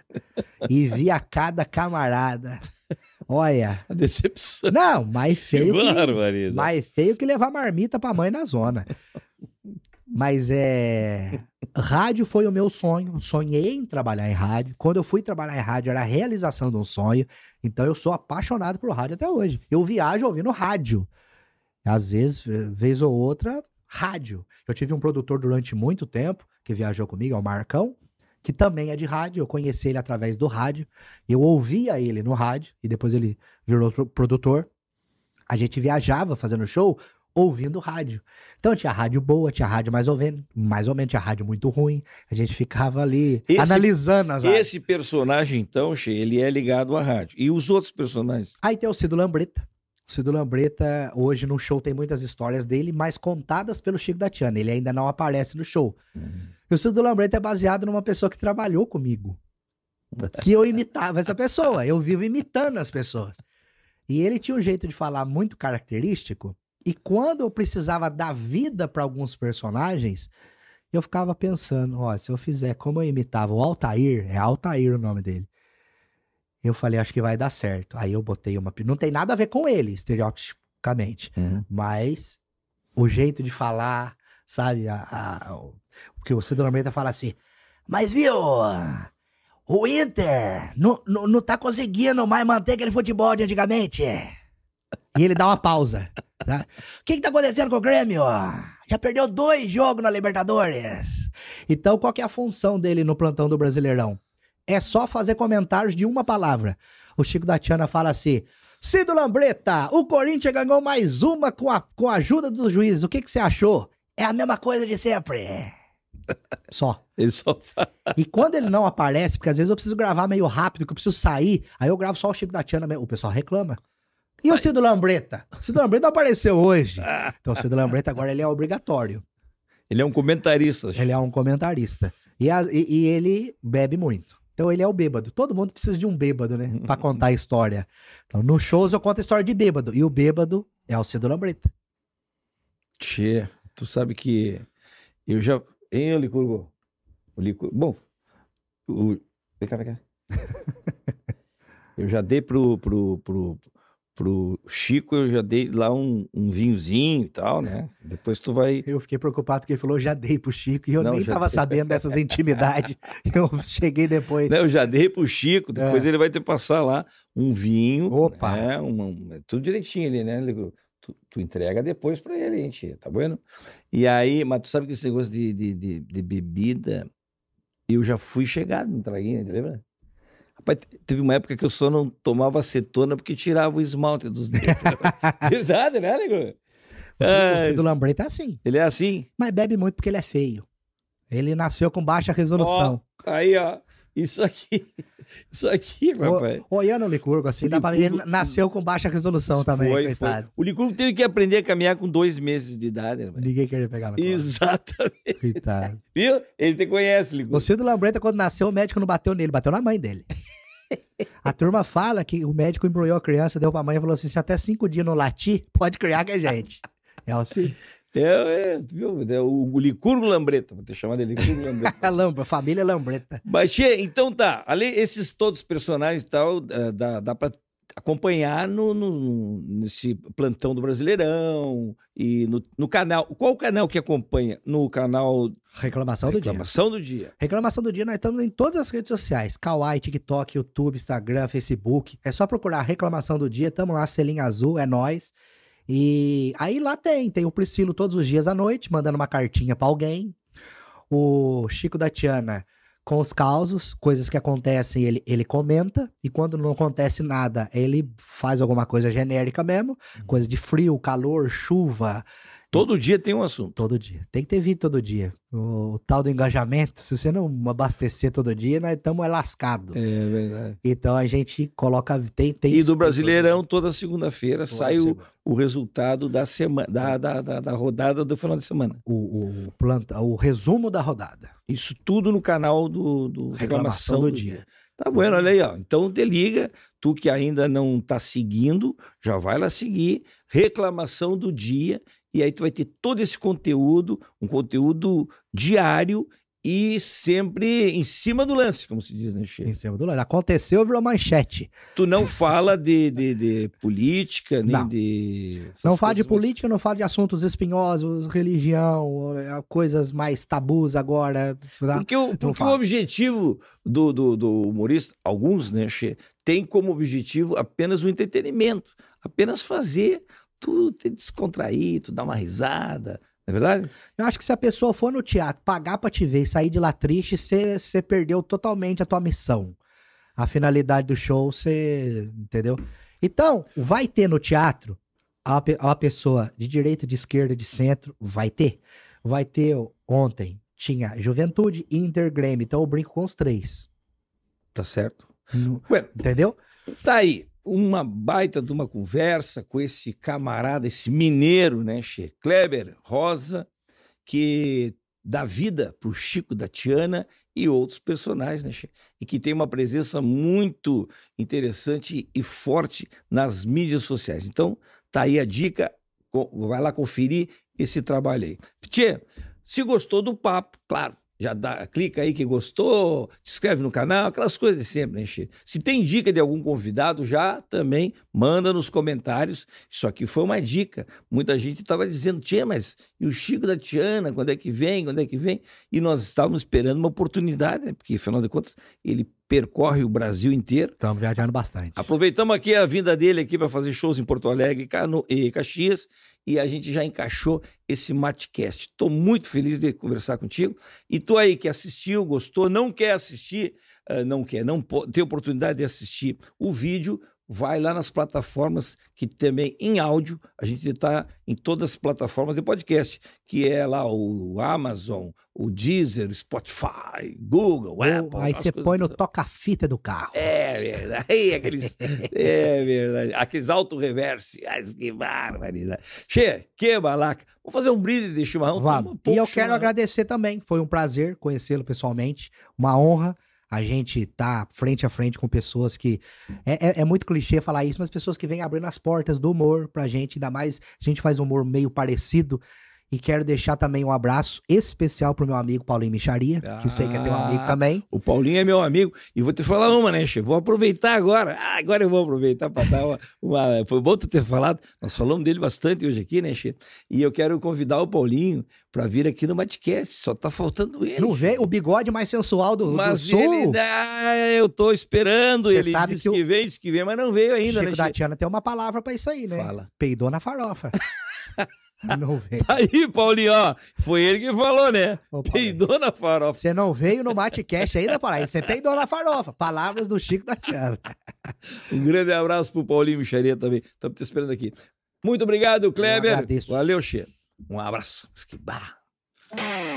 e via cada camarada. Olha. A decepção. Não, mais feio. Que que, mais feio que levar marmita pra mãe na zona. Mas é. Rádio foi o meu sonho. Sonhei em trabalhar em rádio. Quando eu fui trabalhar em rádio, era a realização de um sonho. Então eu sou apaixonado pelo rádio até hoje. Eu viajo ouvindo rádio. Às vezes, vez ou outra, rádio. Eu tive um produtor durante muito tempo que viajou comigo, é o Marcão, que também é de rádio. Eu conheci ele através do rádio. Eu ouvia ele no rádio e depois ele virou produtor. A gente viajava fazendo show ouvindo rádio. Então tinha rádio boa, tinha rádio mais ou menos, mais ou menos tinha rádio muito ruim. A gente ficava ali esse, analisando as Esse personagem então, che, ele é ligado à rádio. E os outros personagens? Aí tem o Cido Lambreta, Cido Lambreta, hoje no show, tem muitas histórias dele, mas contadas pelo Chico da Tiana. Ele ainda não aparece no show. Uhum. E o Cido Lambreta é baseado numa pessoa que trabalhou comigo. Que eu imitava essa pessoa. Eu vivo imitando as pessoas. E ele tinha um jeito de falar muito característico. E quando eu precisava dar vida para alguns personagens, eu ficava pensando: ó, se eu fizer como eu imitava o Altair, é Altair o nome dele. Eu falei, acho que vai dar certo. Aí eu botei uma. Não tem nada a ver com ele, estereotipicamente. Uhum. Mas o jeito de falar, sabe? A, a, o, porque o Cedro Almeida fala assim, mas viu? O Inter não, não, não tá conseguindo mais manter aquele futebol de antigamente. E ele dá uma pausa. Tá? O que, que tá acontecendo com o Grêmio? Já perdeu dois jogos na Libertadores. Então, qual que é a função dele no plantão do Brasileirão? É só fazer comentários de uma palavra. O Chico da Tiana fala assim: Cido Lambreta, o Corinthians ganhou mais uma com a, com a ajuda dos juízes. O que, que você achou? É a mesma coisa de sempre. Só. Ele só fala. E quando ele não aparece, porque às vezes eu preciso gravar meio rápido, que eu preciso sair, aí eu gravo só o Chico da Tiana, o pessoal reclama. E o Cido Lambreta? O Cido Lambreta não apareceu hoje. Ah. Então o Cido Lambreta agora ele é obrigatório. Ele é um comentarista. Ele é um comentarista. E, a, e, e ele bebe muito. Então ele é o bêbado. Todo mundo precisa de um bêbado, né? Pra contar a história. Então, no shows eu conto a história de bêbado. E o bêbado é Alcido Lambreta. Tchê, tu sabe que eu já. Hein, Licurgo? O Licurgo. Bom, o... vem cá, vem cá. eu já dei pro, pro, pro, pro Chico eu já dei lá um, um vinhozinho e tal, né? Depois tu vai. Eu fiquei preocupado porque ele falou, já dei pro Chico e eu Não, nem tava dei. sabendo dessas intimidades. eu cheguei depois. Não, eu já dei pro Chico, depois é. ele vai ter que passar lá um vinho. Opa! Né? Uma, uma, é tudo direitinho ali, né? Ele, tu, tu, entrega depois pra ele, gente, tá bom E aí, mas tu sabe que esse negócio de, de, de, de bebida, eu já fui chegado no traguinho, lembra? Rapaz, teve uma época que eu só não tomava acetona porque tirava o esmalte dos dedos. Né? Verdade, né, nego? Você, ah, é, do Lambrei tá é assim. Ele é assim? Mas bebe muito porque ele é feio. Ele nasceu com baixa resolução. aí, ó. Isso aqui, isso aqui, rapaz. olhando o Licurgo, assim, o dá Licurgo, pra, ele nasceu com baixa resolução foi, também, coitado. Foi. O Licurgo teve que aprender a caminhar com dois meses de idade. Ninguém queria pegar na Exatamente. Coitado. Viu? Ele te conhece, Licurgo. O Cido Lambreta, quando nasceu, o médico não bateu nele, bateu na mãe dele. A turma fala que o médico embrulhou a criança, deu pra mãe e falou assim: se até cinco dias não latir, pode criar que é gente. É assim é, é, viu? É o, Licurgo Lambreta, vou ter chamar de Licurgo Lambreta. Lamba, família Lambreta. Mas, então tá, ali esses todos os personagens e tal, é, dá, dá pra acompanhar no, no, nesse plantão do Brasileirão e no, no canal. Qual o canal que acompanha? No canal. Reclamação, Reclamação do Dia. Reclamação do Dia. Reclamação do Dia, nós estamos em todas as redes sociais: Kawaii, TikTok, YouTube, Instagram, Facebook. É só procurar Reclamação do Dia, estamos lá, selinho azul, é nós. E aí lá tem, tem o Priscilo todos os dias à noite, mandando uma cartinha para alguém. O Chico da Tiana com os causos, coisas que acontecem, ele, ele comenta, e quando não acontece nada, ele faz alguma coisa genérica mesmo, uhum. coisa de frio, calor, chuva, Todo dia tem um assunto. Todo dia. Tem que ter vídeo todo dia. O, o tal do engajamento, se você não abastecer todo dia, nós estamos é lascados. É verdade. Então a gente coloca. Tem, tem e do Brasileirão, toda segunda-feira sai o, o, resultado da, semana, da, é. da, da, da, rodada do final de semana. O, o, planta, o resumo da rodada. Isso tudo no canal do, do Reclamação, Reclamação do, do dia. dia. Tá bom, olha aí, ó. Então te liga, tu que ainda não tá seguindo, já vai lá seguir. Reclamação do dia e aí tu vai ter todo esse conteúdo, um conteúdo diário e sempre em cima do lance, como se diz, né, Che? Em cima do lance. Aconteceu, virou manchete. Tu não fala de, de, de política, nem não. de. Não fala de política, mais... não fala de assuntos espinhosos, religião, é, coisas mais tabus agora. Tá? Porque, o, porque o objetivo do, do, do humorista, alguns, né, Che, tem como objetivo apenas o entretenimento, apenas fazer tu te descontrair, tu dar uma risada, não é verdade? Eu acho que se a pessoa for no teatro, pagar pra te ver e sair de lá triste, você perdeu totalmente a tua missão. A finalidade do show, você. Entendeu? Então, vai ter no teatro a, a pessoa de direita, de esquerda, de centro, vai ter. Vai ter ontem, tinha Juventude, Inter, Grêmio. Então eu brinco com os três. Tá certo. Hum, entendeu? Tá aí uma baita de uma conversa com esse camarada, esse mineiro, né, Che? Kleber Rosa, que dá vida para o Chico da Tiana e outros personagens, né, che? E que tem uma presença muito interessante e forte nas mídias sociais. Então, tá aí a dica, vai lá conferir esse trabalho aí. Tchê, se gostou do papo, claro, já dá, clica aí que gostou, se inscreve no canal, aquelas coisas sempre, né, Xê? Se tem dica de algum convidado, já também manda nos comentários. Isso aqui foi uma dica. Muita gente estava dizendo, Tia, mas e o Chico da Tiana, quando é que vem, quando é que vem? E nós estávamos esperando uma oportunidade, né? Porque, afinal de contas, ele percorre o Brasil inteiro. Estamos viajando bastante. Aproveitamos aqui a vinda dele aqui, para fazer shows em Porto Alegre Cano, e Caxias. E a gente já encaixou esse Matcast. Estou muito feliz de conversar contigo. E tu aí que assistiu, gostou, não quer assistir, ah, não quer, não ter oportunidade de assistir o vídeo, vai lá nas plataformas que também em áudio, a gente está em todas as plataformas de podcast, que é lá o Amazon, o Deezer, Spotify, Google, Apple. Aí você põe no toca-fita do carro. É verdade. aqueles, é verdade. Aqueles auto-reverse. Que barbaridade. Che, que balaca. Vou fazer um brinde de chimarrão. Vamos. Um e eu quero chimarrão. agradecer também. Foi um prazer conhecê-lo pessoalmente. Uma honra a gente tá frente a frente com pessoas que. É, é, é, muito clichê falar isso, mas pessoas que vêm abrindo as portas do humor pra gente, ainda mais a gente faz um humor meio parecido. E quero deixar também um abraço especial pro meu amigo Paulinho Micharia, ah, que sei que é teu amigo ah, também. O Paulinho é meu amigo. E vou te falar uma, né, Che? Vou aproveitar agora. Ah, agora eu vou aproveitar para dar uma, uma, Foi bom tu ter falado. Nós falamos dele bastante hoje aqui, né, Che? E eu quero convidar o Paulinho para vir aqui no Matcast. Só tá faltando ele. Não o bigode mais sensual do, mas do sul. Ele, ah, eu tô esperando. Cê ele sabe disse que, que o... vem, disse que vem, mas não veio ainda, Chico né, Chico? Tiana tem uma palavra para isso aí, né? Fala. Peidou na farofa. não veio. Tá aí, Paulinho, ó. Foi ele que falou, né? Ô, peidou na farofa. Você não veio no Matcast ainda, Paulinho. Você peidou na farofa. Palavras do Chico da Tiana. um grande abraço pro Paulinho Micharia também. Tô te esperando aqui. Muito obrigado, Kleber. Eu agradeço. Valeu, Cheiro. Um abraço. Que